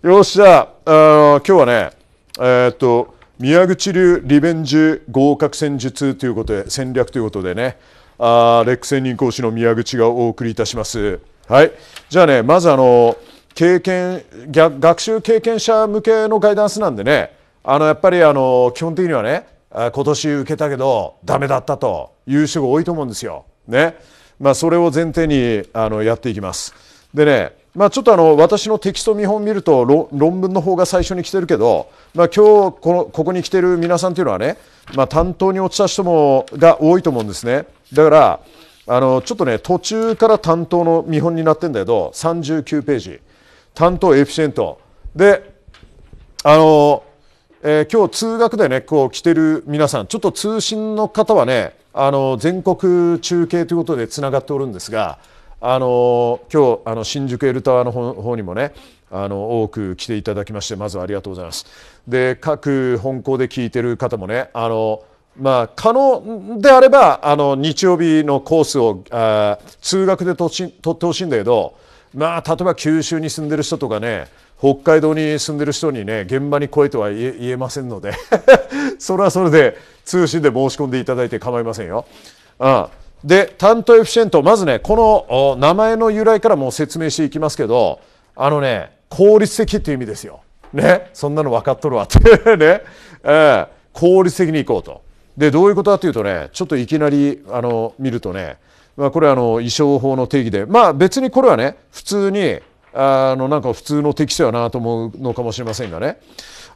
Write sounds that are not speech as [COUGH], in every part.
よっしゃ、あ今日はね、えー、っと、宮口流リベンジ合格戦術ということで、戦略ということでね、あレック専任講師の宮口がお送りいたします。はい。じゃあね、まずあの、経験、学習経験者向けのガイダンスなんでね、あの、やっぱりあの、基本的にはね、今年受けたけどダメだったという人が多いと思うんですよ。ね。まあ、それを前提にあのやっていきます。でね、まあ、ちょっとあの私のテキスト見本見ると論文の方が最初に来てるけど、まあ、今日このここに来てる皆さんというのはね、まあ、担当に落ちた人もが多いと思うんですねだからあのちょっとね途中から担当の見本になってんだけど39ページ担当エフィシェントであの、えー、今日通学でねこう来てる皆さんちょっと通信の方はねあの全国中継ということでつながっておるんですがあの今日あの新宿エルタワーの方にもねあの多く来ていただきましてまずありがとうございます。で各本校で聞いてる方もねあのまあ、可能であればあの日曜日のコースをあー通学でとし取ってほしいんだけど、まあ、例えば九州に住んでる人とかね北海道に住んでる人にね現場に来いとは言えませんので [LAUGHS] それはそれで通信で申し込んでいただいて構いませんよ。ああで担当エフィシェントまずねこの名前の由来からもう説明していきますけどあのね効率的っていう意味ですよ。ねそんなの分かっとるわって [LAUGHS] ね、えー、効率的にいこうと。でどういうことかというとねちょっといきなりあの見るとね、まあ、これあの衣装法の定義でまあ別にこれはね普通にあのなんか普通のテキストやなと思うのかもしれませんがね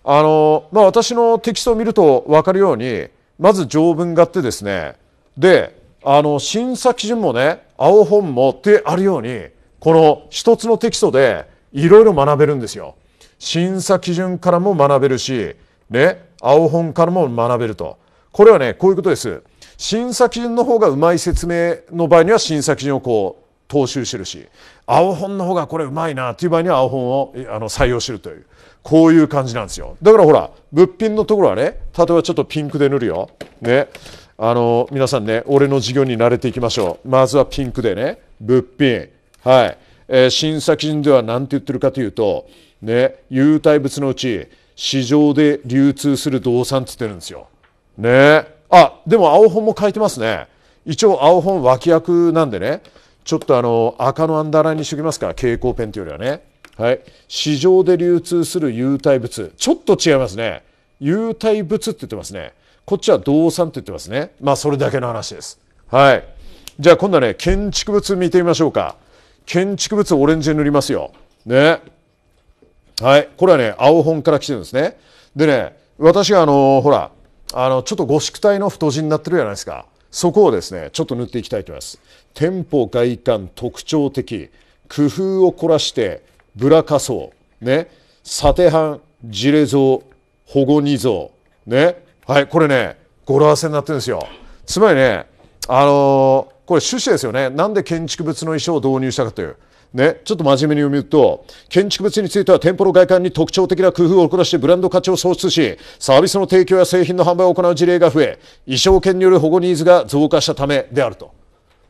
あの、まあ、私のテキストを見ると分かるようにまず条文があってですねであの審査基準もね青本もってあるようにこの一つのテキストでいろいろ学べるんですよ。審査基準からも学べるし、ね、青本からも学べると。これはね、こういうことです。審査基準の方がうまい説明の場合には審査基準をこう踏襲してるし、青本の方がこれうまいなっていう場合には青本をあの採用してるという、こういう感じなんですよ。だからほら、物品のところはね、例えばちょっとピンクで塗るよ。ね。あの皆さんね俺の授業に慣れていきましょうまずはピンクでね物品はい、えー、審査基準では何て言ってるかというとね有体物のうち市場で流通する動産っつってるんですよねあでも青本も書いてますね一応青本脇役なんでねちょっとあの赤のアンダーラインにしときますから蛍光ペンというよりはねはい市場で流通する有体物ちょっと違いますね有体物って言ってますねこっちは動産と言ってますね。まあ、それだけの話です。はい。じゃあ今度はね、建築物見てみましょうか。建築物オレンジに塗りますよ。ね。はい。これはね、青本から来てるんですね。でね、私があのー、ほら、あの、ちょっとゴシ体の太字になってるじゃないですか。そこをですね、ちょっと塗っていきたいと思います。店舗外観特徴的、工夫を凝らして、ブラ仮想、ね、サテハン、ジレ像、保護二像、ね、はいこれね語呂合わせになってるんですよつまりねあのー、これ趣旨ですよねなんで建築物の衣装を導入したかというね、ちょっと真面目に読みると、建築物については店舗の外観に特徴的な工夫を凝らしてブランド価値を創出し、サービスの提供や製品の販売を行う事例が増え、衣装券による保護ニーズが増加したためであると。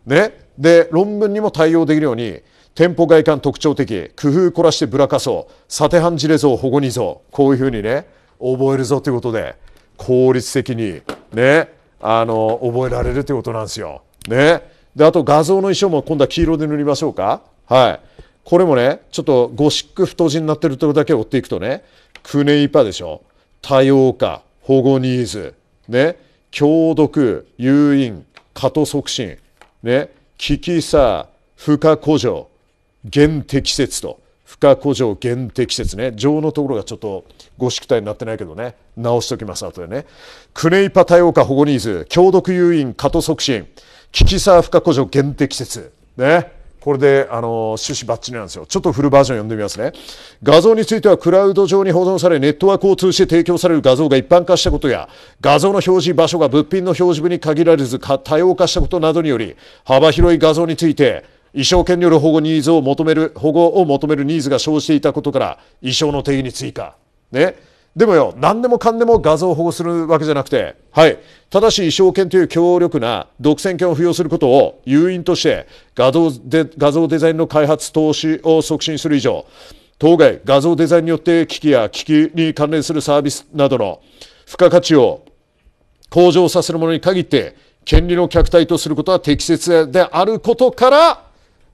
ね、で、論文にも対応できるように、店舗外観特徴的、工夫凝らしてブラカソ、サテハンジレ像、保護ニー像、こういうふうにね、覚えるぞということで、効率的にねあの覚えられるということなんですよ。ね、であと画像の衣装も今度は黄色で塗りましょうか。はい、これもねちょっとゴシック太字になってるところだけ追っていくとねクネイパでしょ多様化保護ニーズね強毒誘引過渡促進ね危機さ不可補助減適切と家古城限定季節ね城のところがちょっとごシッ体になってないけどね直しときます後でねクネイパ多様化保護ニーズ強毒誘引過藤促進危機サーフ化古城限定季節ねこれで、あの、趣旨バッチリなんですよ。ちょっとフルバージョン読んでみますね。画像についてはクラウド上に保存され、ネットワークを通じて提供される画像が一般化したことや、画像の表示場所が物品の表示部に限られず多様化したことなどにより、幅広い画像について、衣装権による保護ニーズを求める保護を求めるニーズが生じていたことから衣装の定義に追加ねでもよ何でもかんでも画像を保護するわけじゃなくてはいただし衣装権という強力な独占権を付与することを誘因として画像で画像デザインの開発投資を促進する以上当該画像デザインによって機器や機器に関連するサービスなどの付加価値を向上させるものに限って権利の客体とすることは適切であることから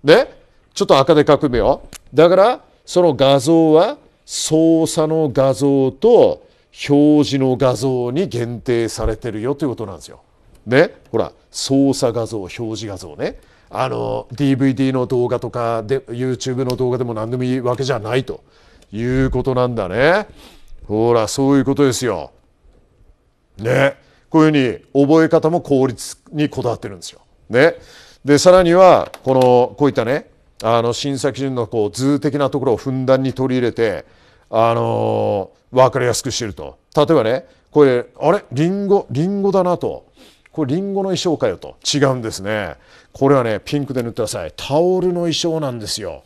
ねちょっと赤で書くよ。だからその画像は操作の画像と表示の画像に限定されてるよということなんですよ。ね、ほら操作画像表示画像ねあの DVD の動画とかで YouTube の動画でも何でもいいわけじゃないということなんだねほらそういうことですよねこういうふうに覚え方も効率にこだわってるんですよねでさらにはこのこういったねあの審査基準のこう図的なところをふんだんに取り入れて、あのー、分かりやすくしてると例えばねこれあれリンゴリンゴだなとこれリンゴの衣装かよと違うんですねこれはねピンクで塗ってくださいタオルの衣装なんですよ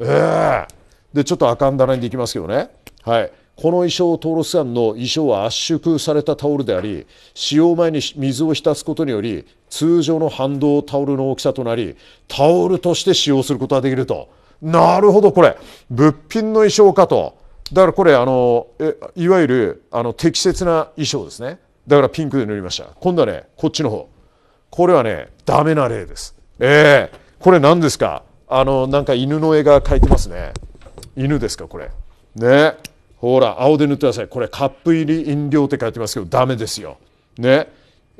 ええー、でちょっと赤んだらにできますけどねはいこの衣装トールス案の衣装は圧縮されたタオルであり使用前に水を浸すことにより通常の反動タオルの大きさとなりタオルとして使用することができるとなるほどこれ物品の衣装かとだからこれあのえいわゆるあの適切な衣装ですねだからピンクで塗りました今度はねこっちの方これはねダメな例ですええー、これ何ですかあのなんか犬の絵が描いてますね犬ですかこれねほら青で塗ってくださいこれカップ入り飲料って書いてますけどダメですよ。ね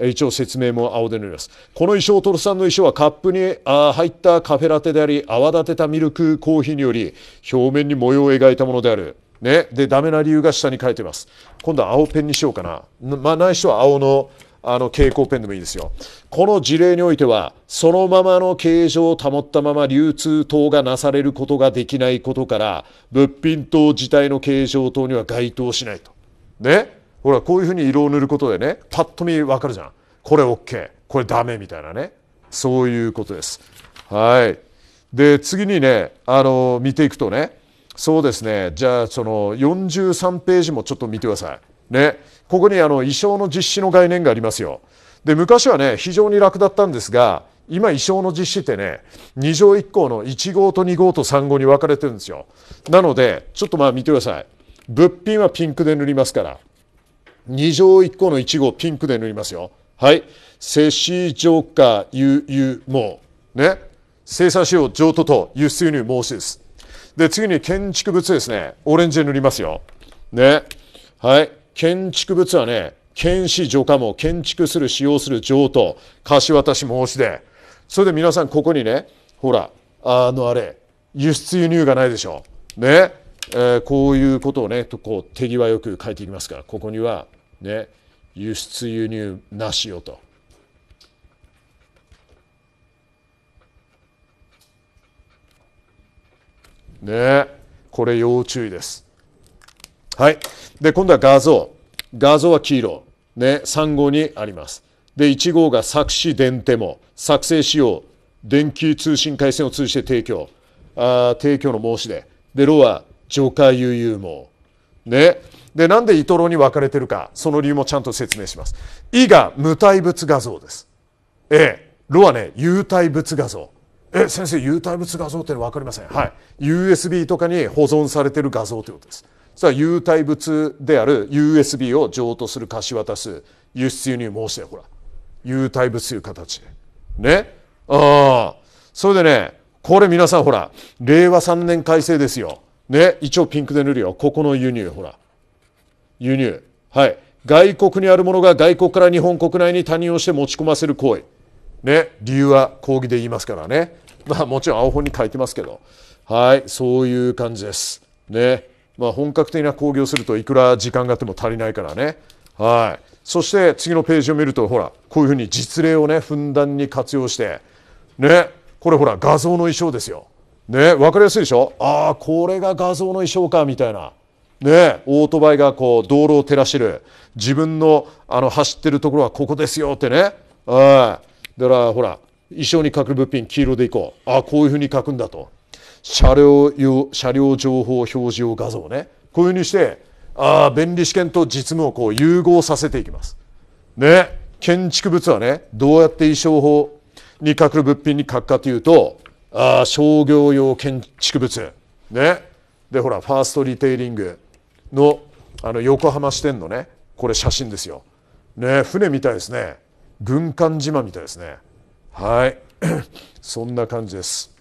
一応説明も青で塗ります。この衣装、トルさんの衣装はカップにあ入ったカフェラテであり、泡立てたミルクコーヒーにより、表面に模様を描いたものである。ね。で、ダメな理由が下に書いてます。今度は青ペンにしようかな。まあ、ない人は青のあの蛍光ペンでもいいですよ。この事例においては、そのままの形状を保ったまま流通等がなされることができないことから、物品等自体の形状等には該当しないと。ねほら、こういうふうに色を塗ることでね、パッと見わかるじゃん。これ OK、これダメみたいなね。そういうことです。はい。で、次にね、あの、見ていくとね、そうですね、じゃあその43ページもちょっと見てください。ね。ここにあの意匠の実施の概念がありますよ。で昔はね非常に楽だったんですが今意匠の実施ってね二条一項の1号と2号と3号に分かれてるんですよ。なのでちょっとまあ見てください。物品はピンクで塗りますから二条一項の1号ピンクで塗りますよ。はい。摂氏浄化、輸入、もう。ね。生産よう、譲渡と輸出輸入、申しです。で、次に建築物ですね。オレンジで塗りますよ。ね。はい。建築物はね、建視除可も建築する使用する譲渡貸し渡し申し出それで皆さんここにねほらあのあれ輸出輸入がないでしょね、えー、こういうことをねこう手際よく書いていきますからここにはね輸出輸入なしよと。ねこれ要注意です。はい。で、今度は画像。画像は黄色。ね、3号にあります。で、1号が作詞電手も、作成仕様、電気通信回線を通じて提供、あ提供の申し出。で、ロは除火悠々網。ね。で、なんでイトロに分かれてるか、その理由もちゃんと説明します。イが無体物画像です。ええ。ロはね、有体物画像。え、先生、有体物画像って分かりません。はい。USB とかに保存されてる画像ということです。さあ有体物である USB を譲渡する貸し渡す輸出輸入申してほら有体物という形でねああそれでねこれ皆さんほら令和3年改正ですよね一応ピンクで塗るよここの輸入ほら輸入はい外国にあるものが外国から日本国内に他人をして持ち込ませる行為ね理由は抗議で言いますからねまあもちろん青本に書いてますけどはいそういう感じですねまあ、本格的な興をするといくら時間があっても足りないからね。はい、そして次のページを見るとほらこういうふうに実例をねふんだんに活用してねこれほら画像の衣装ですよ。ね分かりやすいでしょああこれが画像の衣装かみたいな。ね、オートバイがこう道路を照らしてる自分のあの走ってるところはここですよってね、はい、だからほら衣装に書く物品黄色でいこうああこういうふうに書くんだと車両用車両情報表示用画像ねこういうふうにしてあ便利試験と実務をこう融合させていきます。ね建築物はねどうやって衣装法に隠く物品に書くかというとあ商業用建築物ねでほらファーストリテイリングのあの横浜支店のねこれ写真ですよ。ね船みたいですね軍艦島みたいですね。はい [CLEARS THROAT] そんな感じです。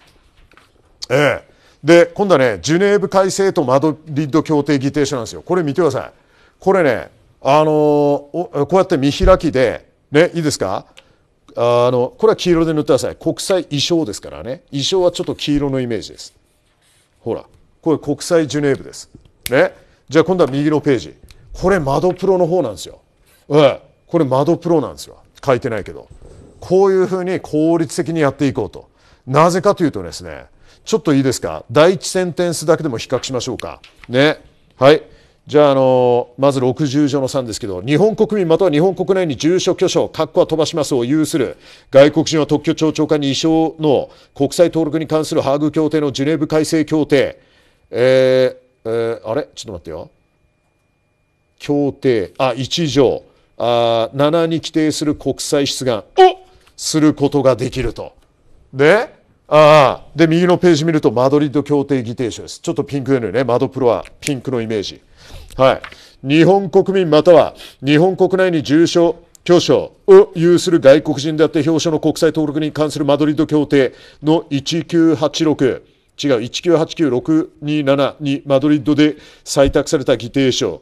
ええで今度はねジュネーブ改正とマドリッド協定議定書なんですよこれ見てくださいこれねあのこうやって見開きでねいいですかあのこれは黄色で塗ってください国際衣装ですからね衣装はちょっと黄色のイメージですほらこれ国際ジュネーブですねじゃあ今度は右のページこれ窓プロの方なんですよ、ええ、これ窓プロなんですよ書いてないけどこういうふうに効率的にやっていこうとなぜかというとですねちょっといいですか第一センテンスだけでも比較しましょうか。ね。はい。じゃあ、あのまず60条の3ですけど、日本国民または日本国内に住所居所、括弧は飛ばしますを有する、外国人は特許庁長官に移称の国際登録に関するハーグ協定のジュネーブ改正協定、えー、えー、あれちょっと待ってよ。協定、あ、1条、あ7に規定する国際出願をすることができると。ねああで右のページ見るとマドリッド協定議定書ですちょっとピンクよのねマドプロはピンクのイメージはい日本国民または日本国内に住所、居所を有する外国人であって表彰の国際登録に関するマドリッド協定の1986違う1989-627にマドリッドで採択された議定書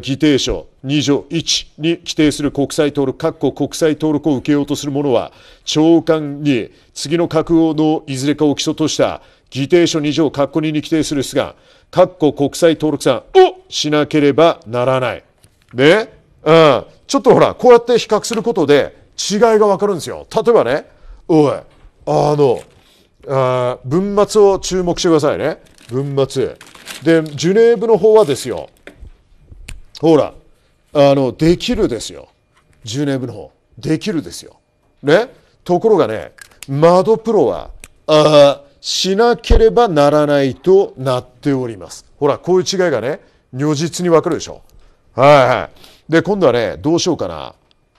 議定書2条1に規定する国際登録、各国国際登録を受けようとする者は、長官に次の閣僚のいずれかを基礎とした議定書2条括弧2に規定するすが、各国国際登録さんをしなければならない。ね、うん、ちょっとほら、こうやって比較することで違いがわかるんですよ。例えばね、おい、あの、あ文末を注目してくださいね。文末。で、ジュネーブの方はですよ、ほらあのできるですよ10年分の方できるですよ。ねところがね窓プロはあしなければならないとなっております。ほらこういう違いがね如実にわかるでしょ。はいはい。で今度はねどうしようかな。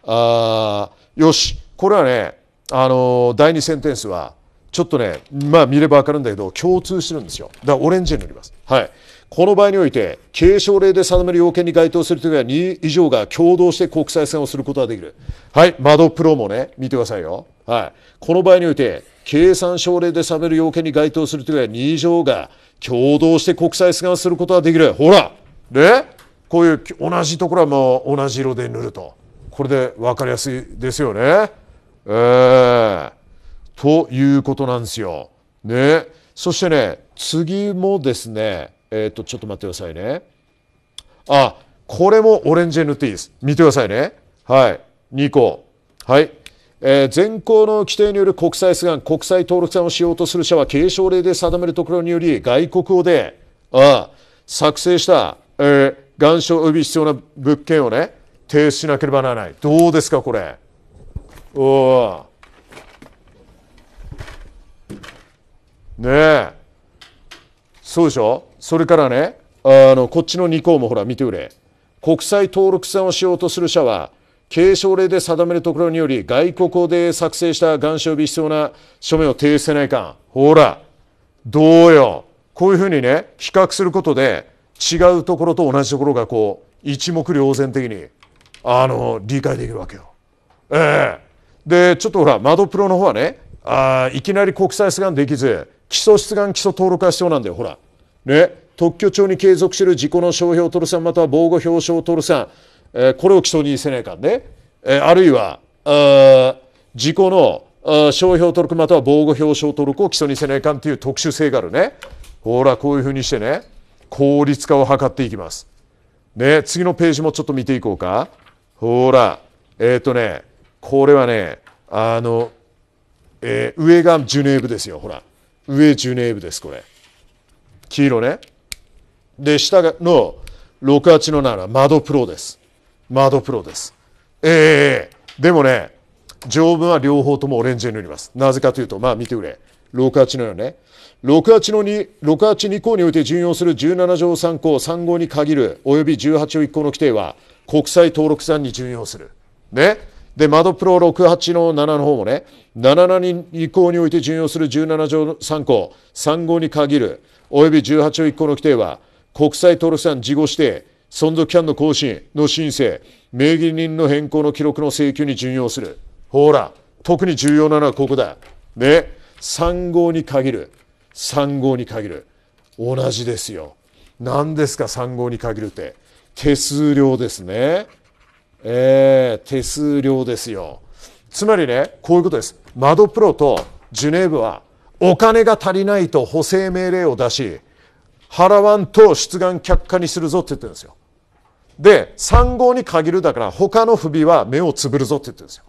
あよしこれはねあの第2センテンスはちょっとねまあ見ればわかるんだけど共通してるんですよ。だからオレンジに塗ります。はい。この場合において、継承令で定める要件に該当するときは2以上が共同して国際線をすることができる。はい、窓プロもね、見てくださいよ。はい。この場合において、計算省令で定める要件に該当するときは2以上が共同して国際線をすることができる。ほらねこういう同じところはもう同じ色で塗ると。これで分かりやすいですよね。えー、ということなんですよ。ね。そしてね、次もですね、えっ、ー、と、ちょっと待ってくださいね。あ、これもオレンジ塗っていいです。見てくださいね。はい。2個。はい。えー、全項の規定による国際出願、国際登録者をしようとする者は継承令で定めるところにより、外国語で、あ作成した、えー、願書及び必要な物件をね、提出しなければならない。どうですか、これ。おお。ねえ。そうでしょそれからねあのこっちの2項もほら見てくれ国際登録船をしようとする社は継承令で定めるところにより外国語で作成した願書を必要な書面を提出せないかんほらどうよこういうふうにね比較することで違うところと同じところがこう一目瞭然的にあの理解できるわけよ。ええー、でちょっとほら窓プロの方はねあいきなり国際出願できず基礎出願基礎登録が必要なんだよほら。ね、特許庁に継続している自己の商標を取るさんまたは防護表彰を取るさん、えー、これを基礎にせねえかんね、えー、あるいはあ自己の商標登録または防護表彰登録を基礎にせねえかんという特殊性があるねほらこういうふうにしてね効率化を図っていきますね次のページもちょっと見ていこうかほらえっ、ー、とねこれはねあの、えー、上がジュネーブですよほら上ジュネーブですこれ。黄色ねで下の68の7窓プロです窓プロですええー、でもね条文は両方ともオレンジに塗りますなぜかというとまあ見てくれ68の4ね68の2、68 2項において準用する17条3項3号に限る、及び18条1項の規定は、国際登録さんに準用する。ね。で、マドプロ68の7の方もね、77以降において順用する17条3項、3号に限る、および18条1項の規定は、国際登録資産事後指定、存続期間の更新の申請、名義人の変更の記録の請求に順用する。ほら、特に重要なのはここだ。ね、3号に限る、3号に限る。同じですよ。何ですか3号に限るって。手数料ですね。えー、手数料ですよ。つまりね、こういうことです。窓プロとジュネーブはお金が足りないと補正命令を出し、払わんと出願却下にするぞって言ってるんですよ。で、3号に限るだから他の不備は目をつぶるぞって言ってるんですよ。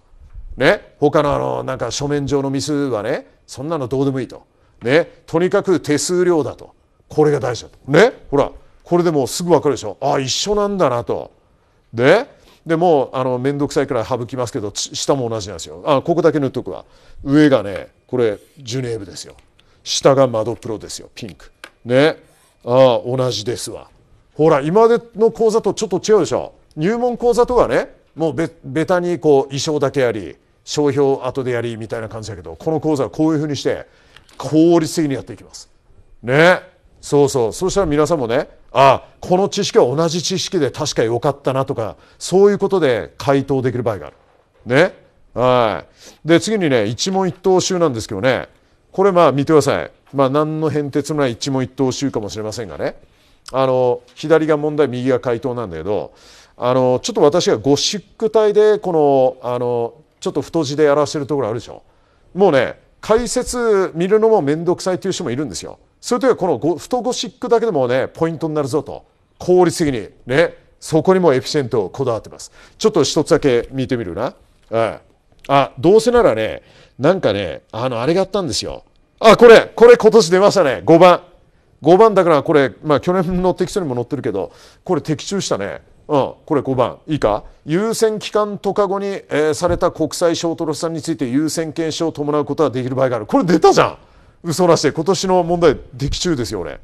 ね、他のあの、なんか書面上のミスはね、そんなのどうでもいいと。ね、とにかく手数料だと。これが大事だと。ね、ほら、これでもうすぐわかるでしょ。ああ、一緒なんだなと。で、でもあの面倒くさいくらい省きますけど下も同じなんですよあここだけ塗っとくわ上がねこれジュネーブですよ下が窓プロですよピンクねあ同じですわほら今までの講座とちょっと違うでしょ入門講座とはねもうべべたにこう衣装だけやり商標後でやりみたいな感じだけどこの講座はこういうふうにして効率的にやっていきますねそうそうそしたら皆さんもねああこの知識は同じ知識で確か良かったなとかそういうことで回答できる場合がある。ねはい、で次にね一問一答集なんですけどねこれまあ見てください、まあ、何の変哲もない一問一答集かもしれませんがねあの左が問題右が回答なんだけどあのちょっと私がゴシック体でこのあのちょっと太字で表してるところあるでしょもうね解説見るのも面倒くさいという人もいるんですよ。そういうはこの太ゴシックだけでもねポイントになるぞと効率的にねそこにもエピセントをこだわってますちょっと一つだけ見てみるな、あどうせならねなんかねあのあれがあったんですよあこれこれ今年出ましたね5番5番だからこれ、まあ、去年の適当にも載ってるけどこれ的中したねうん、これ5番いいか優先期間とか後に、えー、された国際ショートロスさんについて優先検証を伴うことができる場合があるこれ出たじゃん嘘なしで今年の問題的中ですよ俺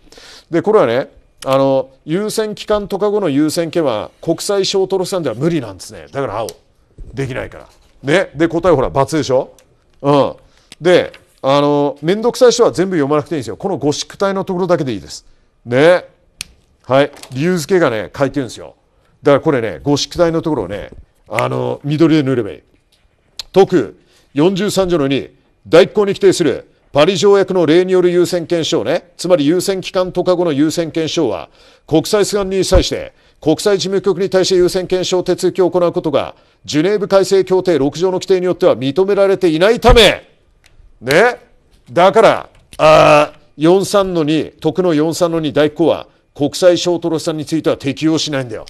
でこれはねあの優先期間とか後の優先権は国際小トロさんでは無理なんですねだから青できないから。ね、で答えほら×でしょ。うん、であの面倒くさい人は全部読まなくていいんですよこのゴシック体のところだけでいいです。ねはい理由付けがね書いてるんですよ。だからこれねゴシック体のところをねあの緑で塗ればいい。特43条の2第1項に規定するパリ条約の例による優先権証ね、つまり優先機関とか後の優先権証は、国際主眼に際して、国際事務局に対して優先検証手続きを行うことが、ジュネーブ改正協定6条の規定によっては認められていないため、ね、だから、あ43の2、徳の43の2第1項は、国際ートロスさんについては適用しないんだよ。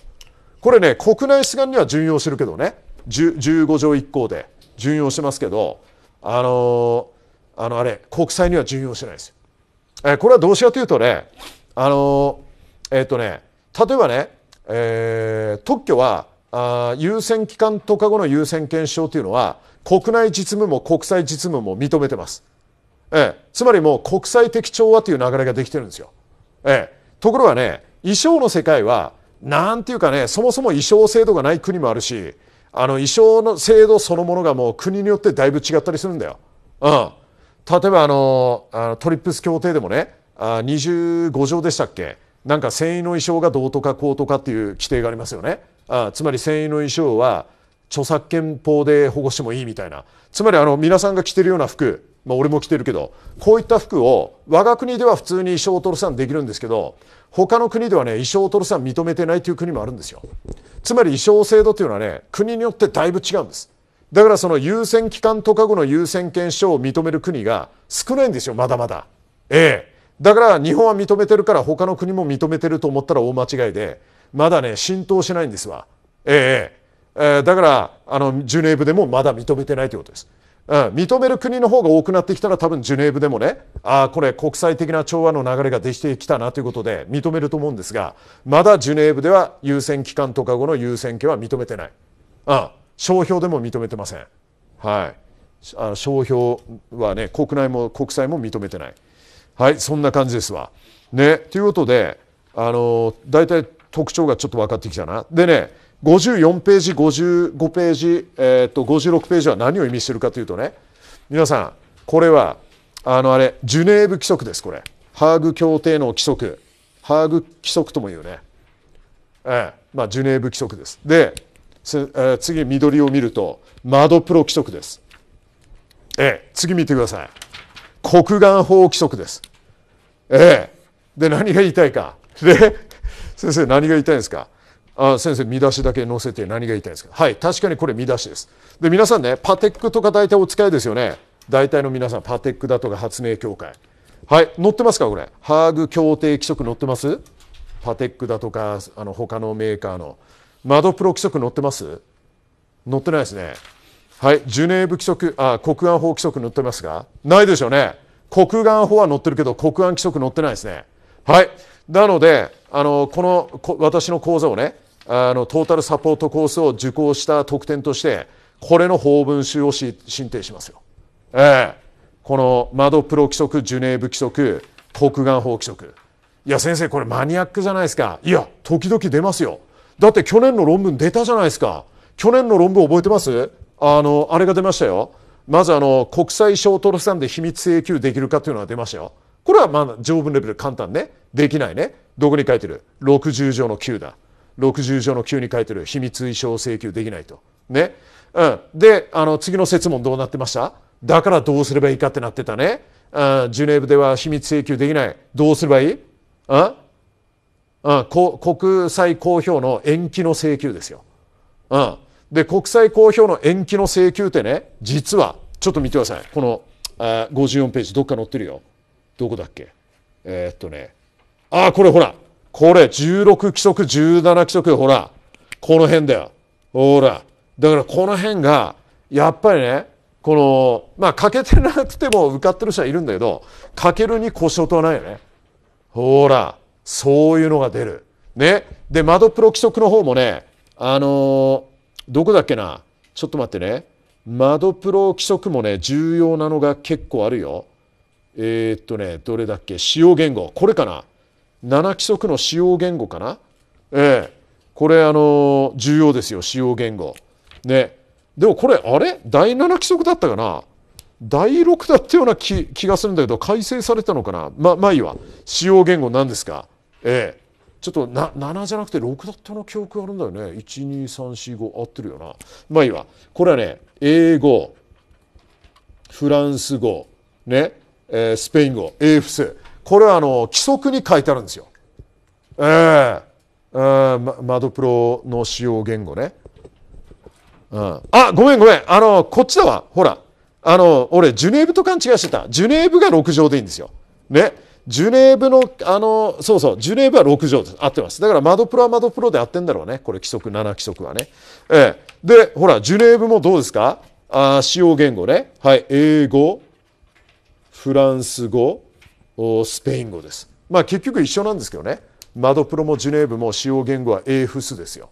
これね、国内出願には準用するけどね、15条1項で準用してますけど、あのーあのあれ国債には準用してないですよ。えー、これはどうしようというとねあのえっ、ー、とね例えばね、えー、特許はあ優先期間とか後の優先検証というのは国内実務も国際実務も認めてます。ええ、つまりもう国際的調和という流れができてるんですよ。ええ、ところがね衣装の世界はなんていうかねそもそも衣装制度がない国もあるしあの衣装の制度そのものがもう国によってだいぶ違ったりするんだよ。うん、例えばあのあのトリップス協定でもねあ25条でしたっけなんか繊維の衣装がどうとかこうとかっていう規定がありますよねあつまり繊維の衣装は著作権法で保護してもいいみたいなつまりあの皆さんが着てるような服まあ、俺も着てるけどこういった服を我が国では普通に衣装取るさんできるんですけど他の国ではね衣装を取るさん認めてないという国もあるんですよつまり衣装制度というのはね国によってだいぶ違うんですだからその優先機関とか後の優先権証を認める国が少ないんですよまだまだ。ええ、だから日本は認めてるから他の国も認めてると思ったら大間違いでまだね浸透しないんですわ。ええええ、だからあのジュネーブでもまだ認めてないということです。うん、認める国の方が多くなってきたら多分ジュネーブでもねああこれ国際的な調和の流れができてきたなということで認めると思うんですがまだジュネーブでは優先機関とか後の優先権は認めてない。うん。商標でも認めてません。はい、あの商標はね国内も国債も認めてない。はいそんな感じですわ。ねということであの大体特徴がちょっと分かってきたな。でね54ページ55ページ、えー、っと56ページは何を意味してるかというとね皆さんこれはあのあれジュネーブ規則ですこれハーグ協定の規則ハーグ規則とも言うね、ええまあ、ジュネーブ規則です。で次緑を見ると窓プロ規則です。ええ、次見てください。国眼法規則です。ええ。で、何が言いたいか。で、[LAUGHS] 先生何が言いたいんですかあ先生見出しだけ載せて何が言いたいんですかはい、確かにこれ見出しです。で、皆さんね、パテックとか大体お使いですよね。大体の皆さん、パテックだとか発明協会。はい、載ってますかこれ。ハーグ協定規則載ってますパテックだとか、あの、他のメーカーの。窓プロ規則載ってます載ってないですね。はい、ジュネーブ規則、あ、国安法規則載ってますかないでしょうね。国安法は載ってるけど、国安規則載ってないですね。はい。なので、あの、この、こ私の講座をね、あの、トータルサポートコースを受講した特典として、これの法文集をし申請しますよ。ええー、この、窓プロ規則、ジュネーブ規則、国安法規則。いや、先生、これマニアックじゃないですか。いや、時々出ますよ。だって去年の論文出たじゃないですか。去年の論文覚えてますあの、あれが出ましたよ。まずあの、国際商取さんで秘密請求できるかというのが出ましたよ。これはまあ条文レベル簡単ね。できないね。どこに書いてる ?60 条の9だ。60条の9に書いてる秘密意証請求できないと。ね。うん。で、あの、次の説問どうなってましただからどうすればいいかってなってたね。うん、ジュネーブでは秘密請求できない。どうすればいいうんうん国際公表の延期の請求ですよ。うん、で国際公表の延期の請求ってね実はちょっと見てくださいこのあ54ページどっか載ってるよ。どこだっけえー、っとねあこれほらこれ16規則17規則ほらこの辺だよ。ほらだからこの辺がやっぱりねこのまあ欠けてなくても受かってる人はいるんだけど欠けるに故障とはないよね。ほらそういうのが出る。ね。で、窓プロ規則の方もね、あのー、どこだっけな。ちょっと待ってね。窓プロ規則もね、重要なのが結構あるよ。えー、っとね、どれだっけ使用言語。これかな。7規則の使用言語かな。ええこれ、あのー、重要ですよ。使用言語。ね。でもこれ、あれ第7規則だったかな第6だったような気がするんだけど、改正されたのかなま、まあいいわ。使用言語何ですかええちょっとな7じゃなくて6だったの記憶あるんだよね12345合ってるよなまあいいわこれはね英語フランス語ね、えー、スペイン語英仏これはあの規則に書いてあるんですよええー、マドプロの使用言語ね、うん、あごめんごめんあのこっちだわほらあの俺ジュネーブと勘違いしてたジュネーブが6乗でいいんですよねジュネーブの、あの、そうそう、ジュネーブは6条で合ってます。だから、窓プロは窓プロで合ってんだろうね。これ、規則、7規則はね。ええ。で、ほら、ジュネーブもどうですかあ使用言語ね。はい、英語、フランス語、スペイン語です。まあ、結局一緒なんですけどね。窓プロもジュネーブも使用言語は英フスですよ。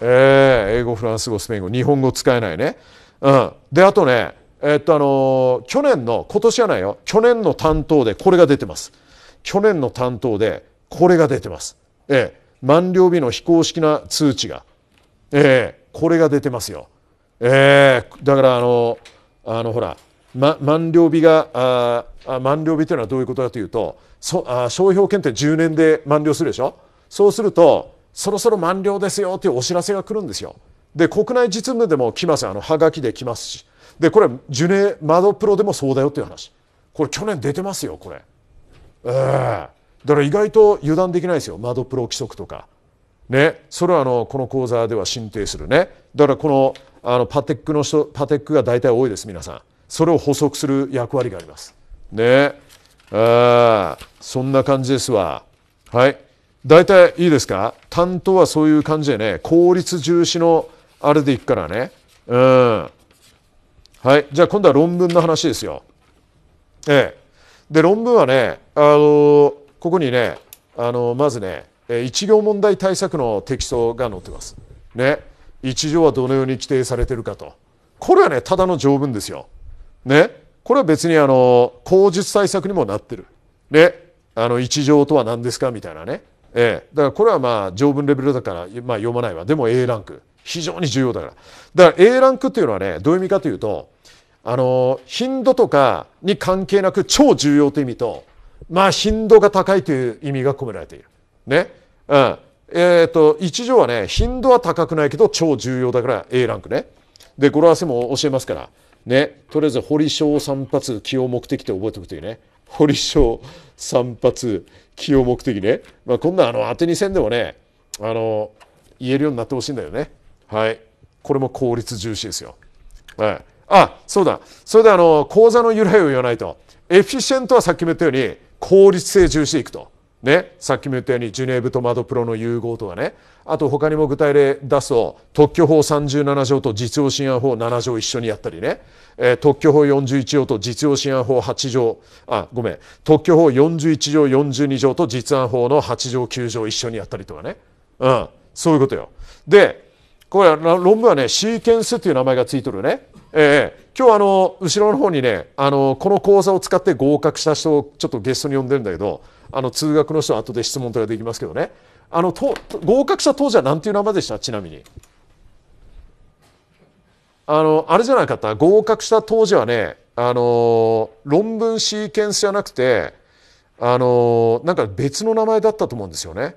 ええ英語、フランス語、スペイン語、日本語使えないね。うん。で、あとね、えっとあの去年の今年じゃないよ去年の担当でこれが出てます去年の担当でこれが出てます、ええ、満了日の非公式な通知が、ええ、これが出てますよ、ええ、だからあのあのほら、ま、満了日がああ、満了日というのはどういうことかというとそあ商標検定10年で満了するでしょそうするとそろそろ満了ですよというお知らせが来るんですよで国内実務でも来ますあのはがきで来ますしでこれジュネー窓プロでもそうだよっていう話これ去年出てますよこれええー、だから意外と油断できないですよ窓プロ規則とかねそれはあのこの講座では進呈するねだからこのあのパテックの人パテックが大体多いです皆さんそれを補足する役割がありますねあそんな感じですわはい大体いいですか担当はそういう感じでね効率重視のあれでいくからねうんはい、じゃあ今度は論文の話ですよ。ええ、で論文はねあのここにねあのまずね一行問題対策のテキストが載ってます。ね、一条はどのように規定されてるかとこれはねただの条文ですよ。ね、これは別にあの口述対策にもなってる。ね、あの一条とは何ですかみたいなね。ええ、だからこれはまあ条文レベルだから、まあ、読まないわでも A ランク非常に重要だからだから A ランクっていうのはねどういう意味かというとあの頻度とかに関係なく超重要という意味と、まあ、頻度が高いという意味が込められている。ねうんえーと、一条はね頻度は高くないけど超重要だから A ランクね。で語呂合わせも教えますから、ね、とりあえず堀小散髪器用目的って覚えておくといいね。堀小散髪器用目的ね、まあ、こんなあの当てにせんでもねあの言えるようになってほしいんだよね。はい、これも効率重視ですよ。はいあそうだそれであの講座の由来を言わないとエフィシェントはさっきも言ったように効率性重視いくと。ね、さっきも言ったようにジュネーブとマドプロの融合とかねあと他にも具体例出すと特許法37条と実用新案法7条一緒にやったりね、えー、特許法41条と実用新案法8条あごめん特許法41条42条と実案法の8条9条一緒にやったりとかね、うん、そういうことよ。でこれ論文はねシーケンスっていう名前がついてるねえー、今日あの後ろの方にねあのこの講座を使って合格した人をちょっとゲストに呼んでるんだけどあの通学の人は後で質問とかできますけどねあのと合格した当時は何ていう名前でしたちなみに。あのあれじゃなかった合格した当時はねあの論文シーケンスじゃなくてあのなんか別の名前だったと思うんですよね。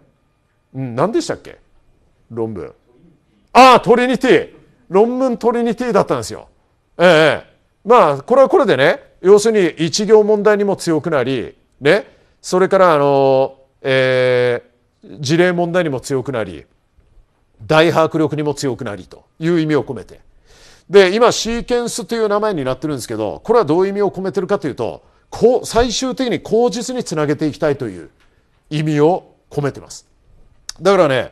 うん、何でしたっけ論文。ああトリニティ論文トリニティだったんですよ。ええまあこれはこれでね要するに一行問題にも強くなり、ね、それからあの、えー、事例問題にも強くなり大迫力にも強くなりという意味を込めてで今シーケンスという名前になってるんですけどこれはどういう意味を込めてるかというとこう最終的に口実につなげていきたいという意味を込めてますだからね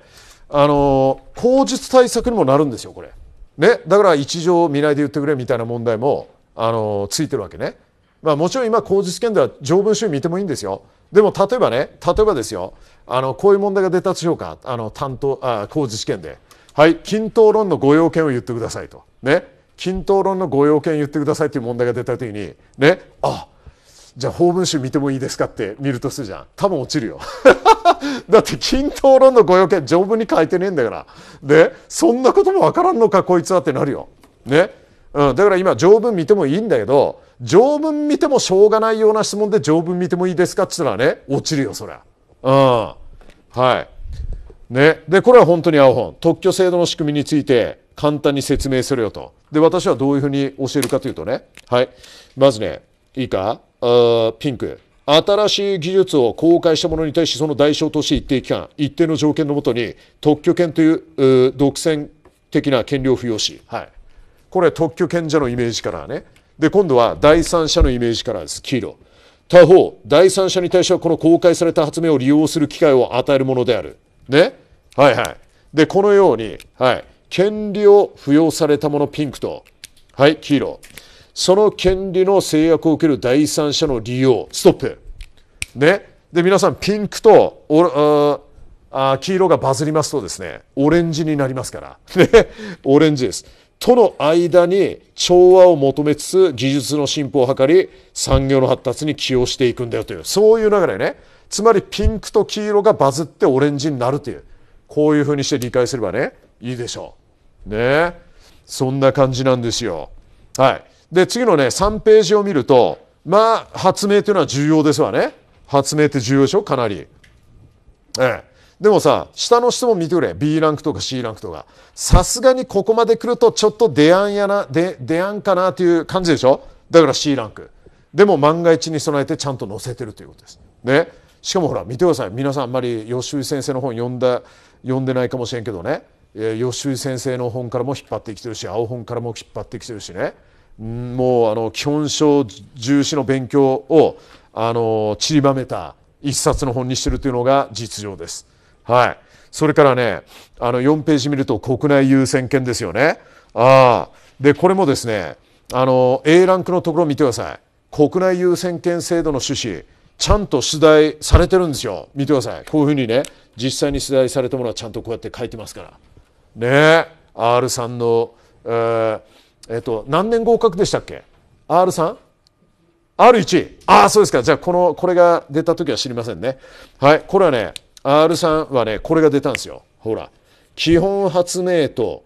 あの口実対策にもなるんですよこれ。ね、だから一条未来で言ってくれみたいな問題もあのついてるわけね。まあ、もちろん今口試権では条文を見てもいいんですよ。でも例えばね例えばですよあのこういう問題が出たでしょうかあの担当あ工事試験で。はい均等論のご要件を言ってくださいと。ね均等論のご要件言ってくださいという問題が出た時にねあじゃあ法文集見てもいいですかって見るとするじゃん多分落ちるよ [LAUGHS] だって均等論のご用件条文に書いてねえんだからでそんなこともわからんのかこいつはってなるよね、うん、だから今条文見てもいいんだけど条文見てもしょうがないような質問で条文見てもいいですかっつったらね落ちるよそりゃうんはいねでこれは本当に青本特許制度の仕組みについて簡単に説明するよとで私はどういうふうに教えるかというとねはいまずねいいかあピンク新しい技術を公開したものに対しその代償として一定期間一定の条件のもとに特許権という独占的な権利を付与し、はい、これ特許権者のイメージからねで今度は第三者のイメージからです黄色他方第三者に対してはこの公開された発明を利用する機会を与えるものであるねはいはいでこのように、はい、権利を付与されたものピンクとはい黄色その権利の制約を受ける第三者の利用ストップねで皆さんピンクとおあ黄色がバズりますとですねオレンジになりますから [LAUGHS] ねオレンジですとの間に調和を求めつつ技術の進歩を図り産業の発達に寄与していくんだよというそういう流れねつまりピンクと黄色がバズってオレンジになるというこういうふうにして理解すればねいいでしょうねそんな感じなんですよはいで次のね3ページを見るとまあ発明というのは重要ですわね発明って重要でしょかなり。ええ、でもさ下の質問見てくれ B ランクとか C ランクとかさすがにここまで来るとちょっと出案やなで出案かなという感じでしょだから C ランクでも万が一に備えてちゃんと載せてるということですねしかもほら見てください皆さんあんまり吉井先生の本読んだ読んでないかもしれんけどね吉井先生の本からも引っ張ってきてるし青本からも引っ張ってきてるしねもうあの基本書重視の勉強をあの散りばめた一冊の本にしているというのが実情です。はい。それからね、あの4ページ見ると国内優先権ですよね。ああ。で、これもですね、あの A ランクのところを見てください。国内優先権制度の趣旨、ちゃんと取材されてるんですよ。見てください。こういうふうにね、実際に取材されたものはちゃんとこうやって書いてますから。ね R さんの、えーえっ、と、何年合格でしたっけ ?R 3 ?R1。ああ、そうですか。じゃあ、この、これが出た時は知りませんね。はい。これはね、R 3はね、これが出たんですよ。ほら。基本発明と、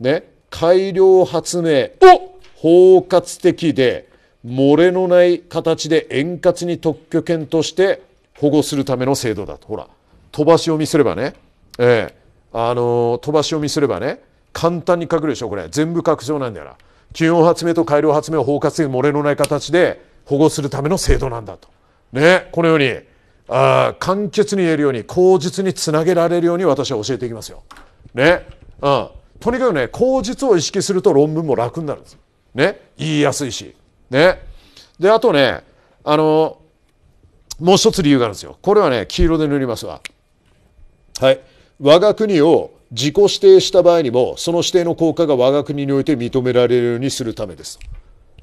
ね、改良発明を包括的で、漏れのない形で円滑に特許権として保護するための制度だと。ほら。飛ばし読みすればね。ええー、あのー、飛ばし読みすればね。簡単に書くでしょこれ全部拡張なんだよな基本発明と改良発明を包括的に漏れのない形で保護するための制度なんだと。ねこのようにあ簡潔に言えるように口実につなげられるように私は教えていきますよ。ねうん、とにかくね口実を意識すると論文も楽になるんです。ね言いやすいし。ねであとねあのもう一つ理由があるんですよ。これはね黄色で塗りますわ。はい我が国を自己指定した場合にもその指定の効果が我が国において認められるようにするためです。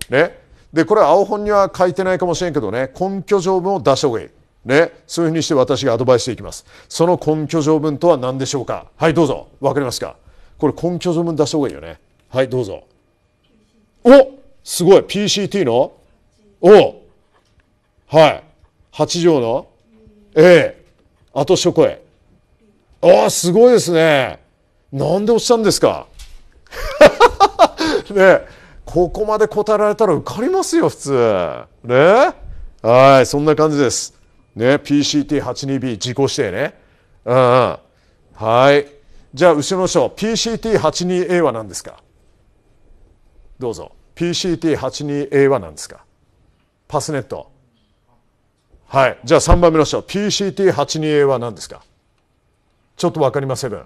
ね、でこれは青本には書いてないかもしれんけどね根拠条文を出した方がいい。ね、そういうふうにして私がアドバイスしていきます。その根拠条文とは何でしょうかはいどうぞわかりますかこれ根拠条文出した方がいいよね。はいどうぞ。おすごい PCT のおはい8条の A あと諸声。ああすごいですね。なんでおっしゃるんですか [LAUGHS] ねここまで答えられたら受かりますよ、普通。ねはい、そんな感じです。ね PCT82B 自己指定ね。うん、うん。はい。じゃあ、後ろの章、PCT82A は何ですかどうぞ。PCT82A は何ですかパスネット。はい。じゃあ3番目の章、PCT82A は何ですかちょっとわかりません。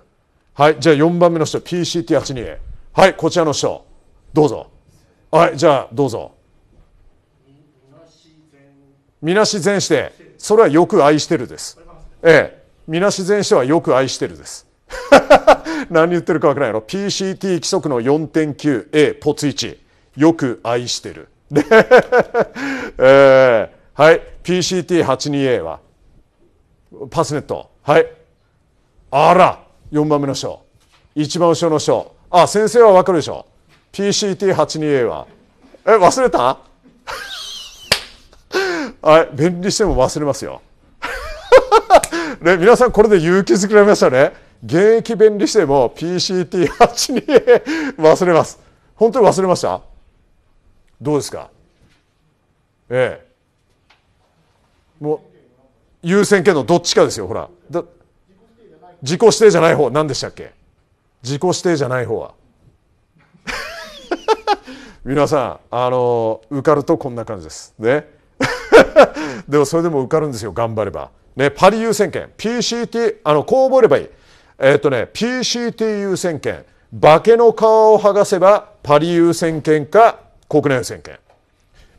はいじゃあ4番目の人 PCT82 はいこちらの人どうぞはいじゃあどうぞみなし全してそれはよく愛してるですええみなし全してはよく愛してるです [LAUGHS] 何言ってるかわからないの PCT 規則の 4.9A ポツ1よく愛してるで、[LAUGHS] えー、はい PCT82A はパスネットはいあら4番目の章一番後ろの章あ先生は分かるでしょ PCT82A はえ忘れた [LAUGHS] あれ便利しても忘れますよ、[LAUGHS] ね、皆さんこれで勇気づけられましたね現役便利しても PCT82A 忘れます本当に忘れましたどうですかええもう優先権のどっちかですよほらだ自己指定じゃない方何でしたっけ自己指定じゃない方は [LAUGHS] 皆さんあの受かるとこんな感じですね [LAUGHS] でもそれでも受かるんですよ頑張ればねパリ優先権 PCT あのこう覚えればいいえー、っ、とね PCT 優先権化けの皮を剥がせばパリ優先権か国内優先権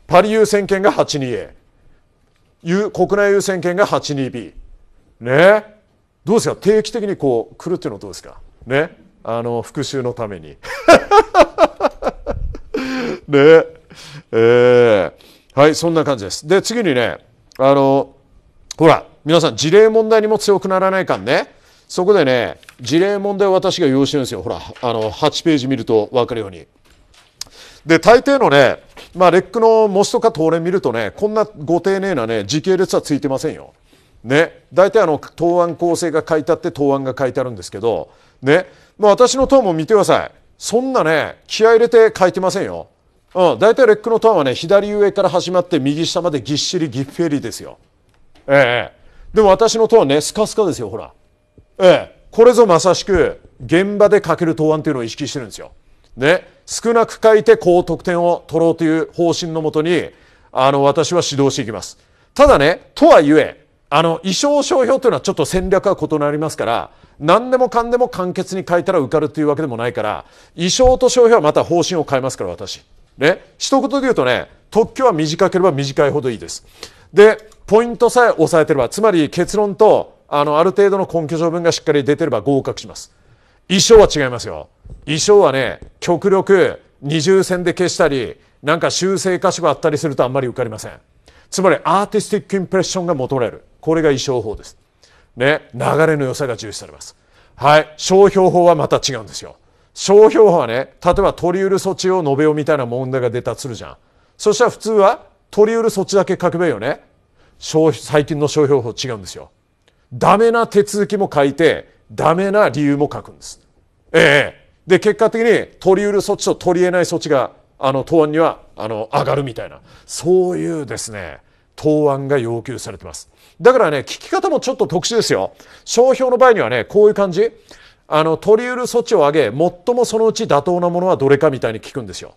パリ優先権が 82A 国内優先権が 82B ねどうですか定期的にこう来るっていうのはどうですかねあの復習のために [LAUGHS] ねえー、はいそんな感じですで次にねあのほら皆さん事例問題にも強くならないかんねそこでね事例問題を私が用意してるんですよほらあの8ページ見ると分かるようにで大抵のね、まあ、レックの模試とか東レ見るとねこんなご丁寧なね時系列はついてませんよね、大体あの答案構成が書いてあって答案が書いてあるんですけど、ねまあ、私の答案も見てくださいそんなね気合入れて書いてませんよ、うん、大体レックの答案はね左上から始まって右下までぎっしりぎっぺりですよ、ええ、でも私の答案ねスカスカですよほら、ええ、これぞまさしく現場で書ける答案というのを意識してるんですよ、ね、少なく書いて高得点を取ろうという方針のもとにあの私は指導していきますただねとはいえあの、衣装商標というのはちょっと戦略は異なりますから、何でもかんでも簡潔に書いたら受かるというわけでもないから、衣装と商標はまた方針を変えますから、私。ね。一言で言うとね、特許は短ければ短いほどいいです。で、ポイントさえ押さえてれば、つまり結論と、あの、ある程度の根拠条文がしっかり出てれば合格します。衣装は違いますよ。衣装はね、極力二重線で消したり、なんか修正箇所があったりするとあんまり受かりません。つまりアーティスティックインプレッションが求められる。これが意匠法です。ね、流れの良さが重視されます。はい、商標法はまた違うんですよ。商標法はね、例えば取り得る措置を述べようみたいな問題が出たとするじゃん。そしたら普通は取り得る措置だけ書けばいいよね。最近の商標法違うんですよ。ダメな手続きも書いて、ダメな理由も書くんです。ええー、で、結果的に取り得る措置と取り得ない措置が、あの、答案には、あの、上がるみたいな。そういうですね、答案が要求されてます。だからね、聞き方もちょっと特殊ですよ。商標の場合にはね、こういう感じ。あの、取り得る措置を挙げ、最もそのうち妥当なものはどれかみたいに聞くんですよ。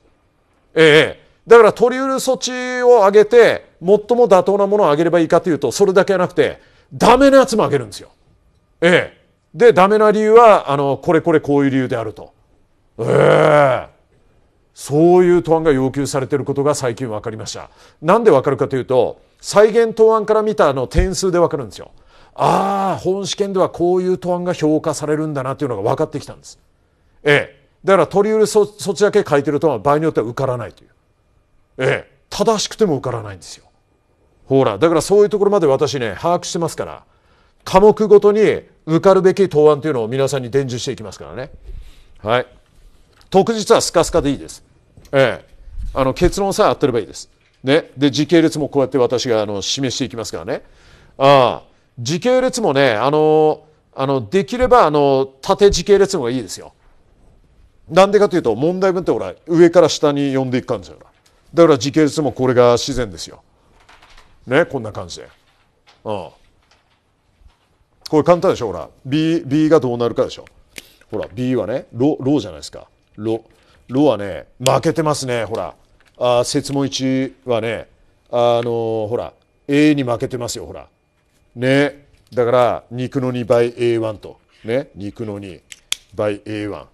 ええだから取り得る措置を挙げて、最も妥当なものを挙げればいいかというと、それだけじゃなくて、ダメなやつも挙げるんですよ。ええで、ダメな理由は、あの、これこれこういう理由であると。ええそういう答案が要求されていることが最近分かりました。なんで分かるかというと、再現答案から見たあの点数で分かるんですよ。ああ本試験ではこういう答案が評価されるんだなっていうのが分かってきたんです。ええ、だから取りうるそそっちだけ書いてる答案は場合によっては受からないという。ええ、正しくても受からないんですよ。ほらだからそういうところまで私ね把握してますから科目ごとに受かるべき答案というのを皆さんに伝授していきますからね。はい。特実はスカスカでいいです。ええ。あの結論さえ合ってればいいです。ね、で時系列もこうやって私があの示していきますからねああ時系列もねあのあのできればあの縦時系列の方がいいですよ。なんでかというと問題文ってほら上から下に読んでいく感じだからだから時系列もこれが自然ですよ。ねこんな感じで。うん、これ簡単でしょほら B, B がどうなるかでしょほら B はねロロじゃないですかロロはね負けてますねほらあ説問1はねあのほら A に負けてますよほらねだから肉の2倍 A1 とね肉の2倍 A1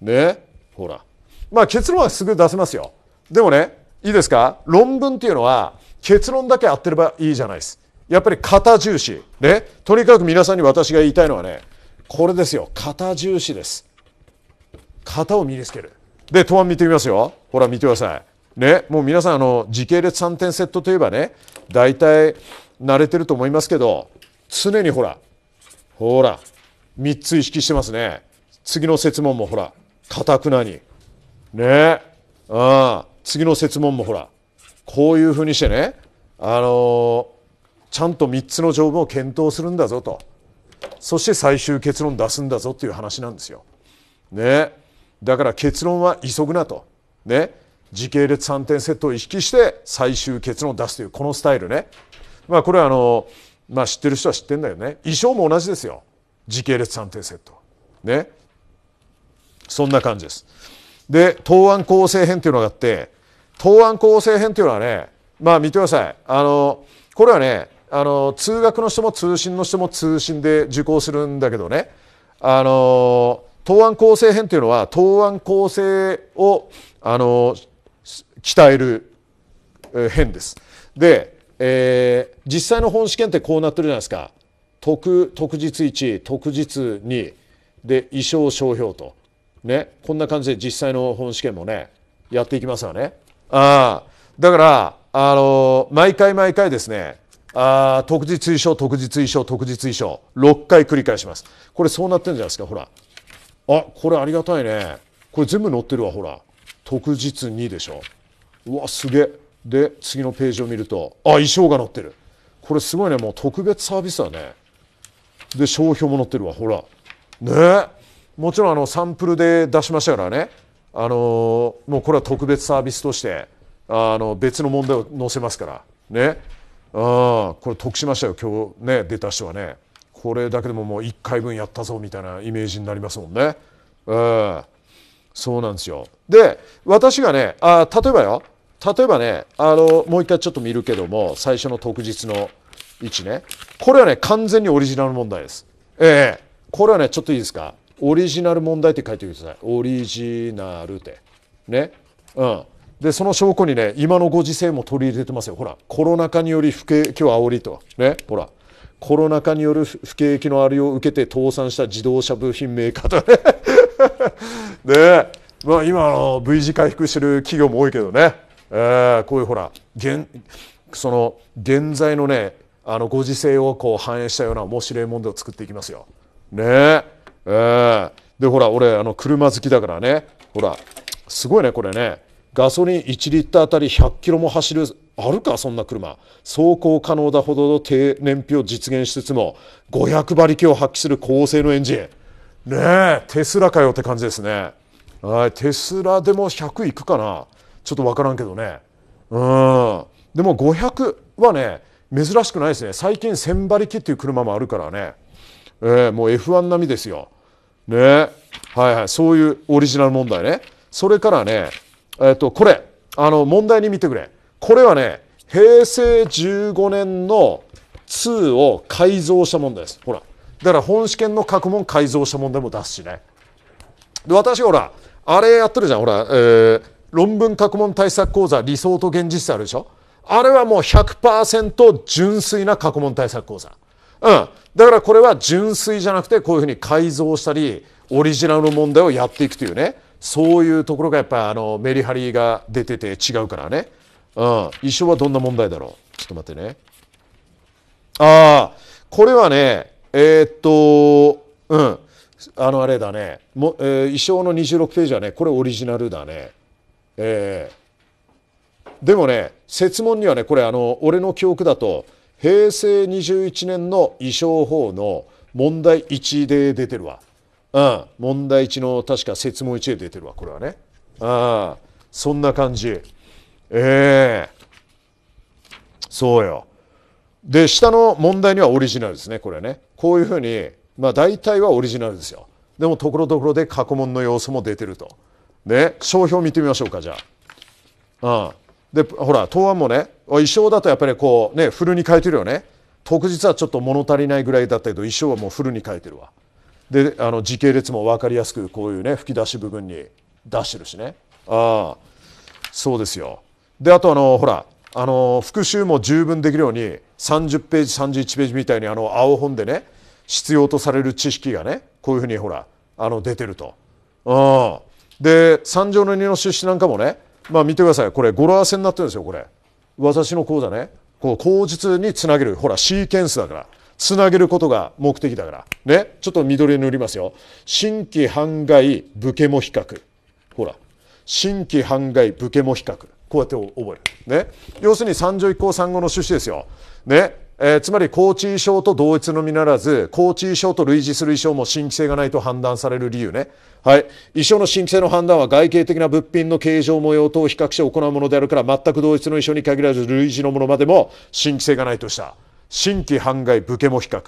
ねほらまあ結論はすぐ出せますよでもねいいですか論文っていうのは結論だけ合ってればいいじゃないですやっぱり型重視ねとにかく皆さんに私が言いたいのはねこれですよ型重視です型を身につけるで答案見てみますよほら見てくださいね、もう皆さんあの時系列3点セットといえばね大体慣れてると思いますけど常にほらほら3つ意識してますね次の設問もほらかたくなにねあ次の設問もほらこういうふうにしてねあのちゃんと3つの条文を検討するんだぞとそして最終結論出すんだぞという話なんですよ。ねだから結論は急ぐなと。ね時系列3点セットを意識して最終結論を出すというこのスタイルね、まあ、これはあの、まあ、知ってる人は知ってんだよね衣装も同じですよ時系列3点セットねそんな感じですで答案構成編っていうのがあって答案構成編っていうのはねまあ見てくださいあのこれはねあの通学の人も通信の人も通信で受講するんだけどねあの答案構成編っていうのは答案構成をあの鍛える、変です。で、えー、実際の本試験ってこうなってるじゃないですか特特日1特日2で衣装商標とねこんな感じで実際の本試験もねやっていきますわね。ああ、だからあのー、毎回毎回ですねあ特日衣装特日衣装特日衣装6回繰り返しますこれそうなってるんじゃないですかほらあこれありがたいねこれ全部載ってるわほら特日2でしょうわすげえで次のページを見るとあ衣装が載ってるこれすごいねもう特別サービスだねで商標も載ってるわほらねもちろんあのサンプルで出しましたからねあのー、もうこれは特別サービスとしてあの別の問題を載せますからねあこれ得しましたよ今日ね出た人はねこれだけでももう1回分やったぞみたいなイメージになりますもんね。うん、そうなんですよで私がねあ例えばよ例えばねあのもう一回ちょっと見るけども最初の特日の位置ねこれはね完全にオリジナル問題ですええこれはねちょっといいですかオリジナル問題って書いてくださいオリジナルってねうんでその証拠にね今のご時世も取り入れてますよほらコロナ禍により不景気を煽りとねほらコロナ禍による不景気のありを受けて倒産した自動車部品メーカーとねで、[LAUGHS] まあ今の V 字回復してる企業も多いけどねえー、こういうほら現その現在のねあのご時世をこう反映したような面白い問題を作っていきますよ。ねえー、でほら俺あの車好きだからねほらすごいねこれねガソリン1リッターあたり100キロも走るあるかそんな車走行可能だほどの低燃費を実現しつつも500馬力を発揮する高性能エンジンねえテスラかよって感じですねはいテスラでも100いくかなちょっとわからんけどねうんでも500はね珍しくないですね最近1000馬力っていう車もあるからね、えー、もう F1 並みですよねはいはいそういうオリジナル問題ねそれからねえっ、ー、とこれあの問題に見てくれこれはね平成15年の2を改造した問題ですほらだから本試験の各問改造した問題も出すしねで私ほらあれやってるじゃんほらえー論文過去問対策講座理想と現実あるでしょあれはもう100%純粋な過去問対策講座。うん。だからこれは純粋じゃなくてこういうふうに改造したりオリジナルの問題をやっていくというねそういうところがやっぱあのメリハリが出てて違うからね。うん。一生はどんな問題だろうちょっと待ってね。ああ、これはね、えー、っと、うん。あのあれだね。もえー、一生の26ページはね、これオリジナルだね。えー、でもね設問にはねこれあの俺の記憶だと平成21年の衣装法の問題1で出てるわ、うん、問題1の確か設問1で出てるわこれはねあそんな感じええー、そうよで下の問題にはオリジナルですねこれねこういうふうにまあ大体はオリジナルですよでもところどころで過去問の要素も出てると。ね、商標見てみましょうかじゃあ、うん、でほら答案もね衣装だとやっぱりこうねフルに書いてるよね特実はちょっと物足りないぐらいだったけど衣装はもうフルに書いてるわであの時系列も分かりやすくこういうね吹き出し部分に出してるしねああそうですよであとあのほらあの復習も十分できるように30ページ31ページみたいにあの青本でね必要とされる知識がねこういうふうにほらあの出てると。うんで三条の二の出資なんかもね、まあ、見てくださいこれ語呂合わせになってるんですよこれ私の講座ねこう口実につなげるほらシーケンスだからつなげることが目的だからねちょっと緑塗りますよ新規販外武家も比較ほら新規販外武家も比較こうやって覚えるね要するに三条一項三号の趣旨ですよねえー、つまり高知衣症と同一のみならず高知衣症と類似する衣装も新規性がないと判断される理由ね、はい、衣装の新規性の判断は外形的な物品の形状模様等を比較して行うものであるから全く同一の衣装に限らず類似のものまでも新規性がないとした新規半外武家も比較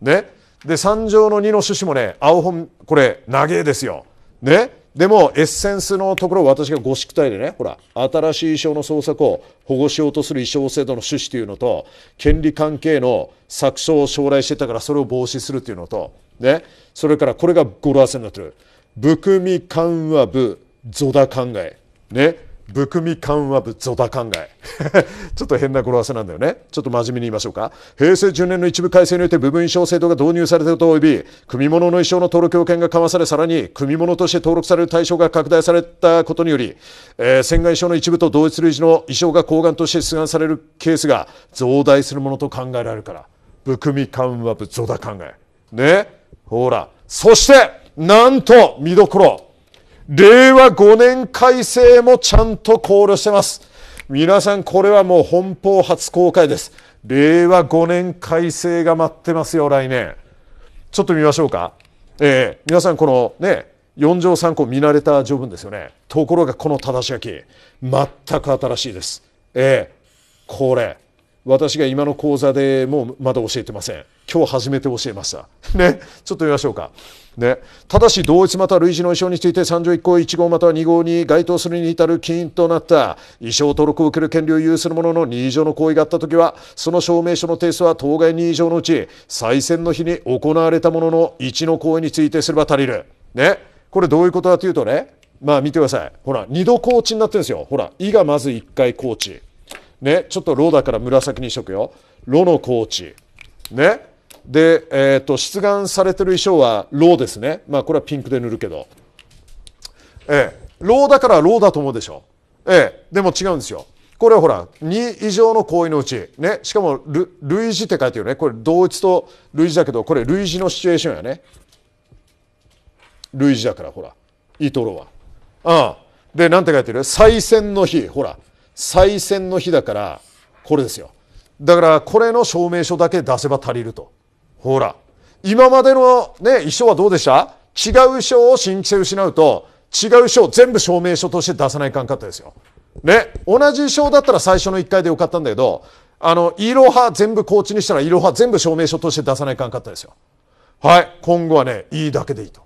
ねで3乗の2の趣旨もね青本これ長えですよねでも、エッセンスのところを私がゴシック体でね、ほら、新しい衣装の創作を保護しようとする衣装制度の趣旨というのと、権利関係の錯綜を将来してたからそれを防止するというのと、ね、それからこれが語呂合わせになってる。含み緩和部、ゾダ考え。ね。含み緩和部ゾダ考え [LAUGHS] ちょっと変な語呂合わせなんだよねちょっと真面目に言いましょうか平成10年の一部改正において部分衣装制度が導入されたこと及び組物の衣装の登録要件が緩和されさらに組物として登録される対象が拡大されたことにより、えー、船外衣装の一部と同一類似の衣装が抗がんとして出願されるケースが増大するものと考えられるから含み緩和部ゾダ考えねほらそしてなんと見どころ令和5年改正もちゃんと考慮してます。皆さん、これはもう本邦初公開です。令和5年改正が待ってますよ、来年。ちょっと見ましょうか。えー、皆さん、このね、4条3項見慣れた条文ですよね。ところが、この正し書き、全く新しいです。えー、これ、私が今の講座でもうまだ教えてません。今日初めて教えました。ね、ちょっと見ましょうか。ね、ただし同一また類似の衣装について3条1項1号または2号に該当するに至る起因となった衣装登録を受ける権利を有する者の2以上の行為があったときはその証明書の提出は当該2以上のうち再選の日に行われたものの1の行為についてすれば足りる、ね、これどういうことかというとねまあ見てくださいほら2度コーチになってるんですよほら「い」がまず1回コーチ、ね、ちょっと「ろ」だから紫にしとくよ「ろ」のコーチで、えーと、出願されてる衣装はローですね、まあ、これはピンクで塗るけど、ええ、ローだからローだと思うでしょ、ええ、でも違うんですよこれはほら2以上の行為のうち、ね、しかも類似って書いてるねこれ同一と類似だけどこれ類似のシチュエーションやね類似だからほらいいとはああで何て書いてる再選の日ほら再選の日だからこれですよだからこれの証明書だけ出せば足りるとほら、今までのね、衣装はどうでした違う衣装を新規性失うと、違う衣装全部証明書として出さないかんかったですよ。ね、同じ衣装だったら最初の1回でよかったんだけど、あの、イロハ全部コーチにしたらイロハ全部証明書として出さないかんかったですよ。はい、今後はね、いいだけでいいと。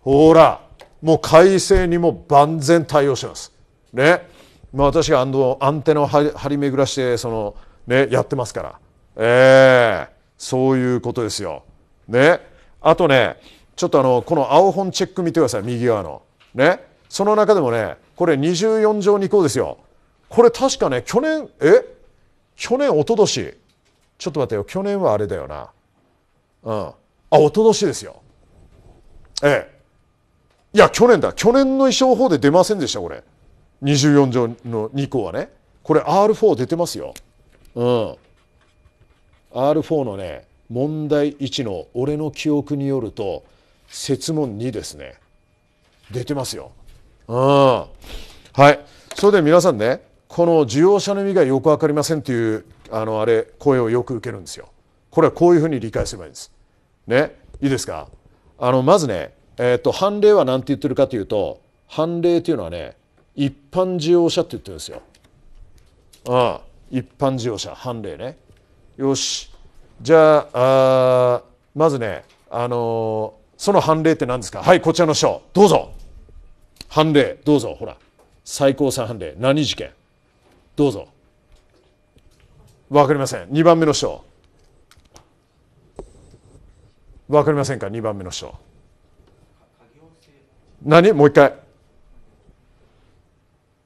ほら、もう改正にも万全対応します。ね。まあ私がアンテナを張り巡らして、その、ね、やってますから。ええーそういうことですよ。ね。あとね、ちょっとあの、この青本チェック見てください、右側の。ね。その中でもね、これ24条2項ですよ。これ確かね、去年、え去年、一昨年ちょっと待ってよ、去年はあれだよな。うん。あ、一昨年ですよ。ええ。いや、去年だ。去年の衣装法で出ませんでした、これ。24条の2項はね。これ R4 出てますよ。うん。R4 のね問題1の俺の記憶によると設問2ですね出てますよ。ん、はいそれで皆さんねこの受容者の意味がよく分かりませんっていうあのあれ声をよく受けるんですよ。これはこういうふうに理解すればいいんです。ねいいですかあのまずね、えーと、判例は何て言ってるかというと判例というのはね一般受容者って言ってるんですよ。うん、一般受容者判例ね。よしじゃあまずねあのー、その判例って何ですかはいこちらの書どうぞ判例どうぞほら最高裁判例何事件どうぞ分かりません2番目の章分かりませんか2番目の章何もう一回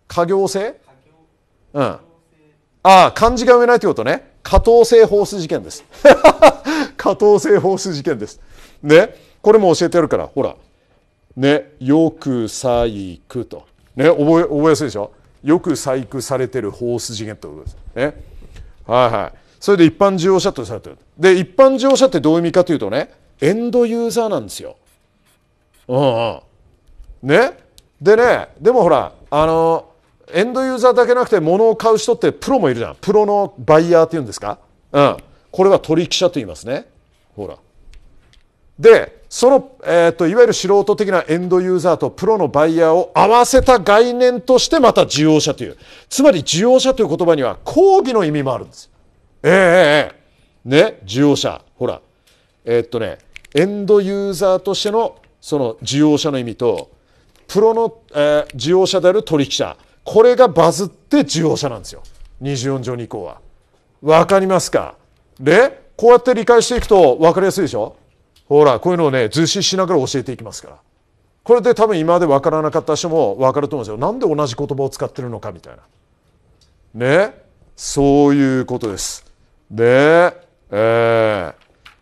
過行性うんああ漢字が読めないってことね加藤性ホース事件です加藤 [LAUGHS] 性ホース事件ですねこれも教えてやるからほらねよく細工とね覚え覚えやすいでしょよく細工されてるホース事件ってことですねはいはいそれで一般事業者とされてるで一般事業者ってどういう意味かというとねエンドユーザーなんですようんうんねでねでもほらあのエンドユーザーだけなくて物を買う人ってプロもいるじゃんプロのバイヤーっていうんですか、うん、これは取引者と言いますねほらでその、えーと、といわゆる素人的なエンドユーザーとプロのバイヤーを合わせた概念としてまた需要者というつまり需要者という言葉には抗議の意味もあるんですえー、ええー、えね需要者ほらえー、っとねエンドユーザーとしてのその需要者の意味とプロの、えー、需要者である取引者これがバズって中要者なんですよ24条2項は。わかりますかでこうやって理解していくとわかりやすいでしょほらこういうのをね図示しながら教えていきますからこれで多分今までわからなかった人もわかると思うんですよなんで同じ言葉を使ってるのかみたいなねそういうことですでえー、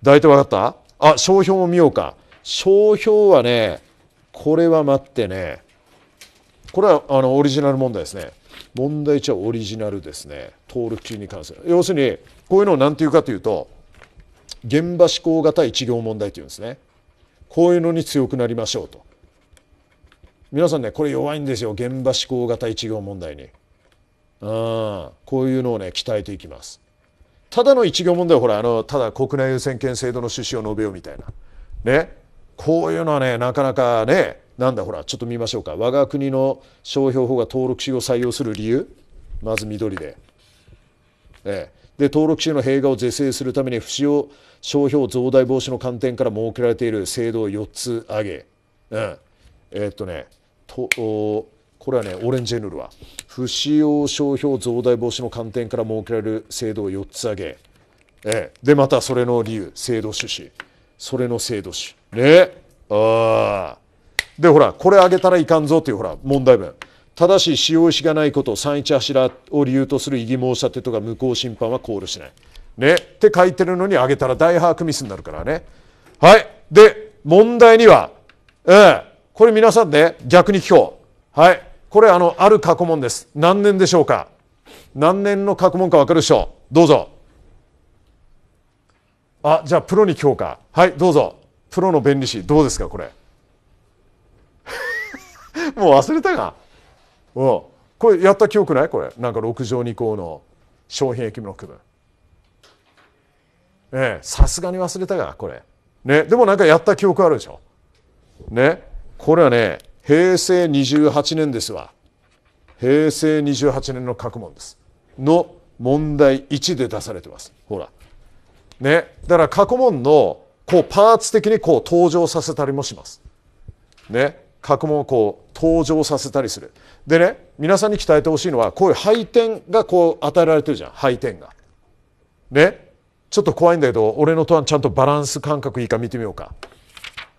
大体わかったあ商標も見ようか商標はねこれは待ってねこれはあのオリジナル問題ですね問題1はオリジナルですね登録中に関する要するにこういうのを何て言うかというと現場思考型一行問題というんですねこういうのに強くなりましょうと皆さんねこれ弱いんですよ現場思考型一行問題にあこういうのをね鍛えていきますただの一行問題はほらあのただ国内優先権制度の趣旨を述べようみたいなねこういうのはねなかなかねなんだほらちょっと見ましょうか我が国の商標法が登録種を採用する理由まず緑で。ええ、で登録種の弊害を是正するために不使用商標増大防止の観点から設けられている制度を4つ挙げ、うん、えー、っとねとおこれはねオレンジエヌルは不使用商標増大防止の観点から設けられる制度を4つ挙げ、ええ、でまたそれの理由制度趣旨それの制度主ねああでほらこれあげたらいかんぞというほら問題文ただし使用意思がないこと3一柱を理由とする異議申し立てとか無効審判は考慮しない。ねって書いてるのにあげたら大把握ミスになるからね。はい。で、問題には、えん、これ皆さんね、逆に聞こう。はい。これあの、ある過去問です。何年でしょうか何年の過去問かわかるでしょうどうぞ。あ、じゃあプロに聞こうか。はい、どうぞ。プロの弁理士、どうですか、これ。[LAUGHS] もう忘れたがうんこれやった記憶ないこれなんか6畳2項の商品駅の区分ええさすがに忘れたがこれねでもなんかやった記憶あるでしょねこれはね平成28年ですわ平成28年の各問ですの問題1で出されてますほらねだから過去問のこうパーツ的にこう登場させたりもしますね過去問をこう登場させたりするでね皆さんに鍛えてほしいのはこういう配点がこう与えられてるじゃん配点がねちょっと怖いんだけど俺の答案ちゃんとバランス感覚いいか見てみようか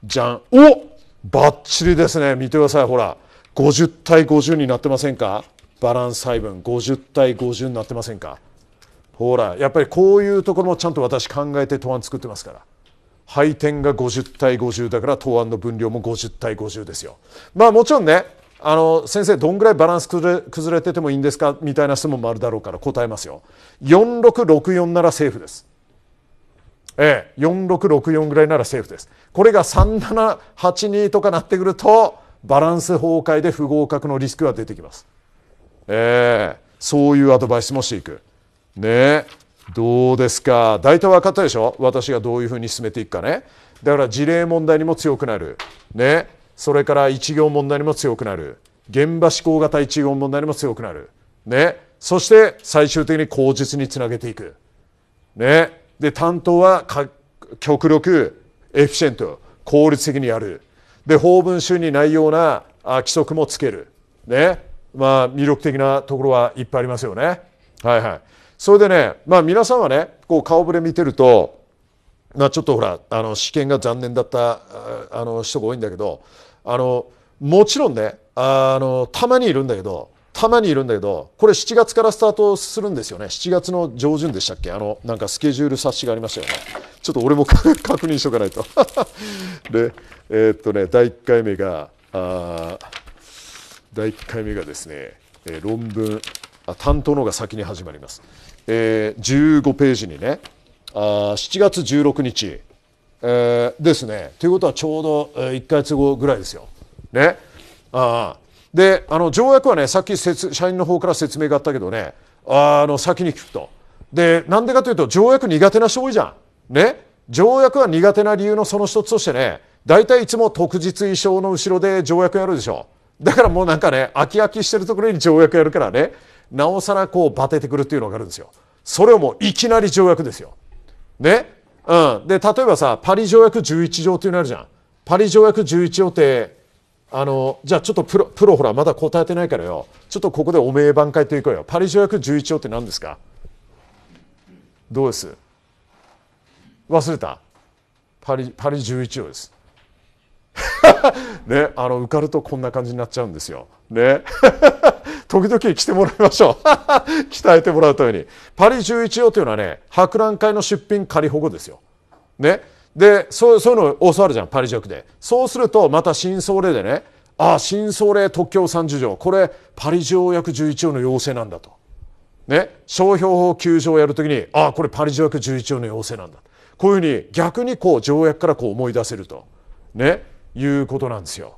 じゃんおばっちりですね見てくださいほら50対50になってませんかバランス配分50対50になってませんかほらやっぱりこういうところもちゃんと私考えて答案作ってますから。配点が50対50だから答案の分量も50対50ですよ。まあもちろんねあの先生どんぐらいバランス崩れ崩れててもいいんですかみたいな質問もあるだろうから答えますよ。4664ならセーフです。ええ、4664ぐらいならセーフです。これが3782とかなってくるとバランス崩壊で不合格のリスクが出てきます。ええ、そういうアドバイスもしていく。ねえ。どうですか大体分かったでしょ私がどういうふうに進めていくかねだから事例問題にも強くなるねそれから一行問題にも強くなる現場志向型一行問題にも強くなるねそして最終的に口実につなげていくねで担当は極力エフィシェント効率的にやるで法文集にないような規則もつけるねまあ魅力的なところはいっぱいありますよねはいはいそれでね、まあ、皆さんはねこう顔ぶれ見てると、まあ、ちょっとほらあの試験が残念だったあの人が多いんだけどあのもちろんねあのたまにいるんだけどたまにいるんだけどこれ7月からスタートするんですよね7月の上旬でしたっけあのなんかスケジュール冊子がありましたよねちょっと俺も確認しとかないと [LAUGHS] でえー、っとね第1回目があ第1回目がですね、えー、論文あ担当のが先に始まりますえー、15ページにねあ7月16日、えー、ですねということはちょうど1か月後ぐらいですよ。ね、あであの条約はねさっき社員の方から説明があったけどねあの先に聞くと。でなんでかというと条約苦手な人多いじゃん。ね条約は苦手な理由のその一つとしてね大体いつも特実衣装の後ろで条約やるでしょだからもうなんかね飽き飽きしてるところに条約やるからねなおさらこうバテてくるっていうのがあるんですよ。それをもういきなり条約ですよ。ねうん、で例えばさパリ条約11条っていうのあるじゃん。パリ条約11条ってあのじゃあちょっとプロプロほらまだ答えてないからよちょっとここでお名番挽回といこうよパリ条約11条って何ですかどうです忘れたパリパリ11条です。[LAUGHS] ね、あの受かるとこんな感じになっちゃうんですよ。ね時々来てもらいましょう。[LAUGHS] 鍛えてもらうために。パリ11王というのはね、博覧会の出品仮保護ですよ。ね。で、そうそういうのを教わるじゃん、パリジョで。そうすると、また新総令でね、ああ、新総令特許30条、これ、パリ条約11条の要請なんだと。ね。商標法9条をやるときに、ああ、これパリ条約11条の要請なんだ。こういうふうに逆にこう条約からこう思い出せると、ね、いうことなんですよ。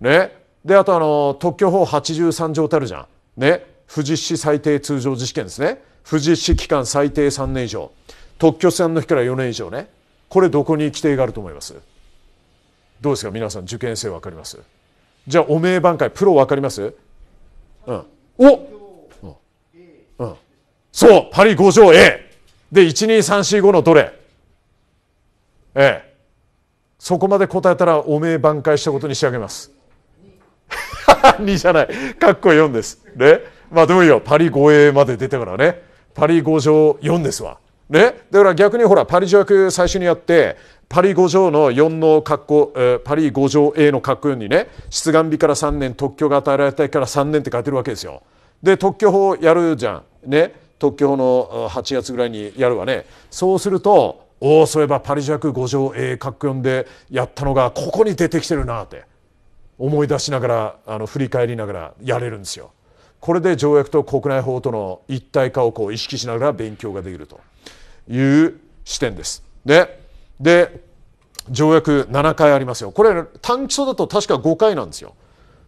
ね、であとあの特許法83条ってあるじゃんね不実施最低通常自治験ですね不実施期間最低3年以上特許戦の日から4年以上ねこれどこに規定があると思いますどうですか皆さん受験生分かりますじゃあ汚名挽回プロ分かりますうんお、うんうん、そうパリ5条 A で12345のどれええそこまで答えたらお名挽回したことに仕上げます2じゃない。かっこ4です。ね。まあでもいいよ。パリ護衛まで出てからね。パリ5条4ですわ。ね。だから逆にほら、パリ条約最初にやって、パリ5条の4の格好、えパリ5条 A の格好にね、出願日から3年、特許が与えられたから3年って書いてるわけですよ。で、特許法やるじゃん。ね。特許法の8月ぐらいにやるわね。そうすると、おお、そういえばパリ条約5条 A 格好4でやったのが、ここに出てきてるなって。思い出しながらあの振り返りながらやれるんですよ。これで条約と国内法との一体化をこう意識しながら勉強ができるという視点です。でで条約7回ありますよこれ短期層だと確か5回なんですよ。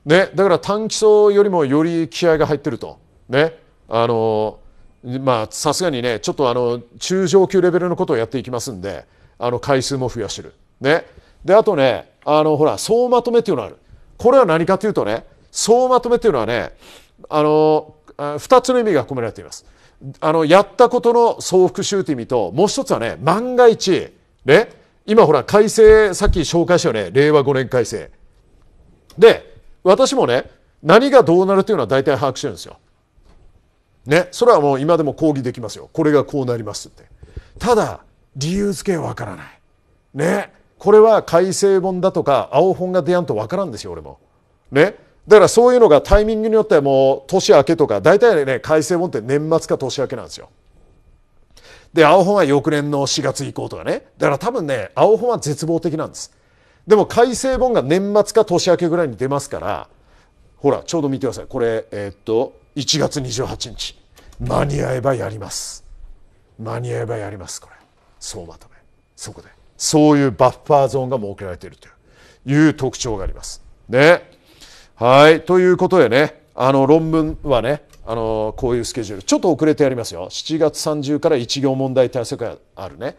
ね、だから短期層よりもより気合が入ってると。ねあのまあさすがにねちょっとあの中上級レベルのことをやっていきますんであの回数も増やしてる。ね、であとねあのほら総まとめっていうのある。これは何かというとね総まとめというのはねあの二つの意味が込められています。あのやったことの総復習という意味ともう一つはね万が一ね今ほら改正さっき紹介したよね令和5年改正。で私もね何がどうなるというのは大体把握してるんですよ。ねそれはもう今でも抗議できますよこれがこうなりますって。ただ理由付けはわからない。ねこれは改正本だとか青本が出やんと分からんですよ俺も。ねだからそういうのがタイミングによってはもう年明けとか大体ね改正本って年末か年明けなんですよ。で青本は翌年の4月以降とかねだから多分ね青本は絶望的なんです。でも改正本が年末か年明けぐらいに出ますからほらちょうど見てくださいこれえー、っと1月28日間に合えばやります間に合えばやりますこれ総まとめそこでそういうバッファーゾーンが設けられているという特徴があります。ね。はい。ということでね、あの論文はね、あのこういうスケジュール、ちょっと遅れてやりますよ。7月30から一行問題対策があるね。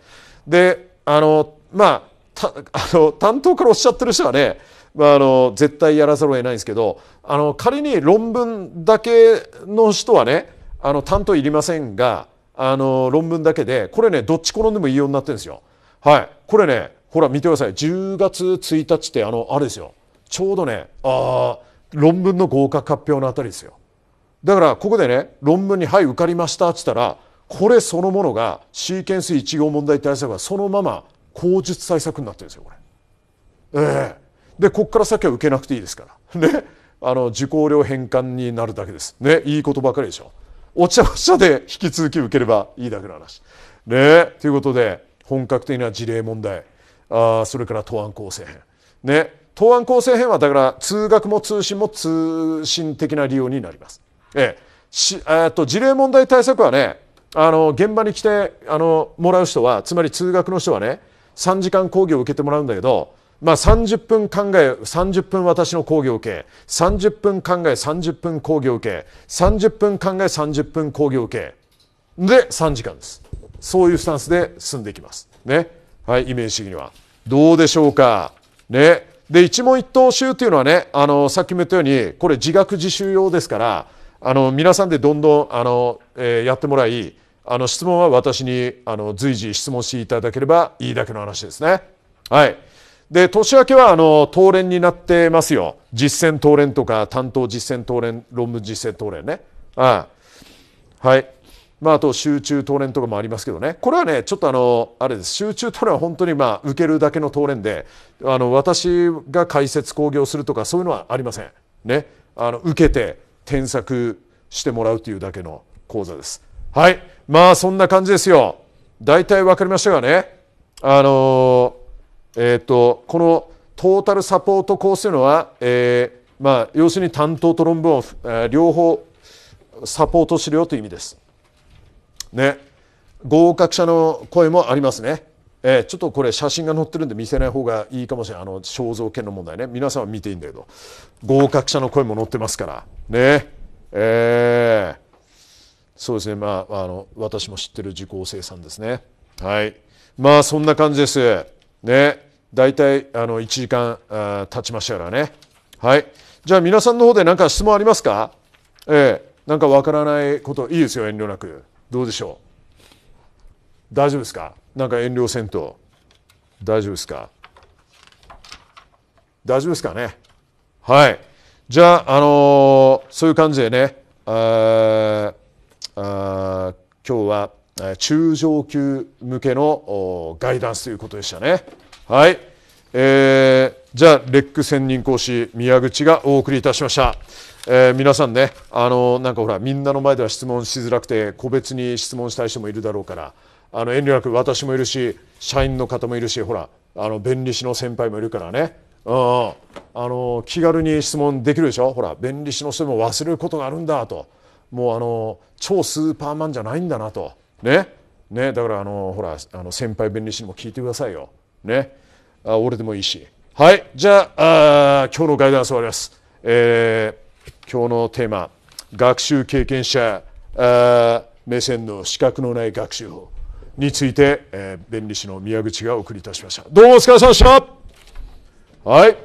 で、あの、まあ、[LAUGHS] あの担当からおっしゃってる人はね、まあ、あの絶対やらざるを得ないんですけどあの仮に論文だけの人はねあの担当いりませんがあの論文だけでこれねどっち転んでもいいようになってるんですよ。はい。これね、ほら見てください。10月1日ってあの、あれですよ。ちょうどね、あ論文の合格発表のあたりですよ。だからここでね、論文にはい受かりましたって言ったら、これそのものがシーケンス1号問題対策は、そのまま口述対策になってるんですよ、これ。ええー、で、ここから先は受けなくていいですから。ね。あの、受講料返還になるだけです。ね。いいことばかりでしょ。お茶お茶で引き続き受ければいいだけの話。ね。ということで、本格的な事例問題あそれから答案構成編ね答案構成編はだから通学も通信も通信的な利用になります。ええ、しえと事例問題対策はねあの現場に来てあのもらう人はつまり通学の人はね3時間講義を受けてもらうんだけど、まあ、30分考え30分私の講義を受け30分考え30分講義を受け30分考え30分講義を受けで3時間です。そういうスタンスで進んでいきます。ね。はい、イメージ主義には。どうでしょうか。ね。で、一問一答集っていうのはね、あの、さっきも言ったように、これ自学自習用ですから、あの、皆さんでどんどん、あの、えー、やってもらい、あの、質問は私に、あの、随時質問していただければいいだけの話ですね。はい。で、年明けは、あの、当連になってますよ。実践当連とか、担当実践当連、論文実践当連ね。ああはい。まあ、あと集中トレンとかもありますけどねこれはねちょっとあのあれです集中トレンは本当にまあ受けるだけのトレンであの私が解説講義をするとかそういうのはありませんねあの受けて添削してもらうというだけの講座ですはいまあそんな感じですよ大体分かりましたがねあのえっ、とこのトータルサポートコースというのは、えーまあ、要するに担当と論文を、えー、両方サポート資料という意味です。ね合格者の声もありますね、えー、ちょっとこれ写真が載ってるんで見せない方がいいかもしれないあの肖像権の問題ね皆さんは見ていいんだけど合格者の声も載ってますからねえー、そうですねまああの私も知ってる受講生さんですねはいまあそんな感じですね大体あの1時間あ経ちましたからねはいじゃあ皆さんの方で何か質問ありますかええー、かわからないこといいですよ遠慮なく。どうでしょう大丈夫ですかなんか遠慮せんと大丈夫ですか大丈夫ですかねはいじゃあ、あのー、そういう感じでねああ今日は中上級向けのガイダンスということでしたねはい、えー、じゃあレック専任講師宮口がお送りいたしました。えー、皆さんねあのなんかほらみんなの前では質問しづらくて個別に質問したい人もいるだろうからあの遠慮なく私もいるし社員の方もいるしほらあの弁理士の先輩もいるからね、うん、あの気軽に質問できるでしょほら弁理士の人も忘れることがあるんだともうあの超スーパーマンじゃないんだなとねねだからあのほらあの先輩弁理士にも聞いてくださいよ。ねあ俺でもいいし。はいじゃああ今日のガイダンス終わります。えー今日のテーマ学習経験者目線の資格のない学習法について、え弁理士の宮口がお送りいたしましたどうもお疲れ様でしたはい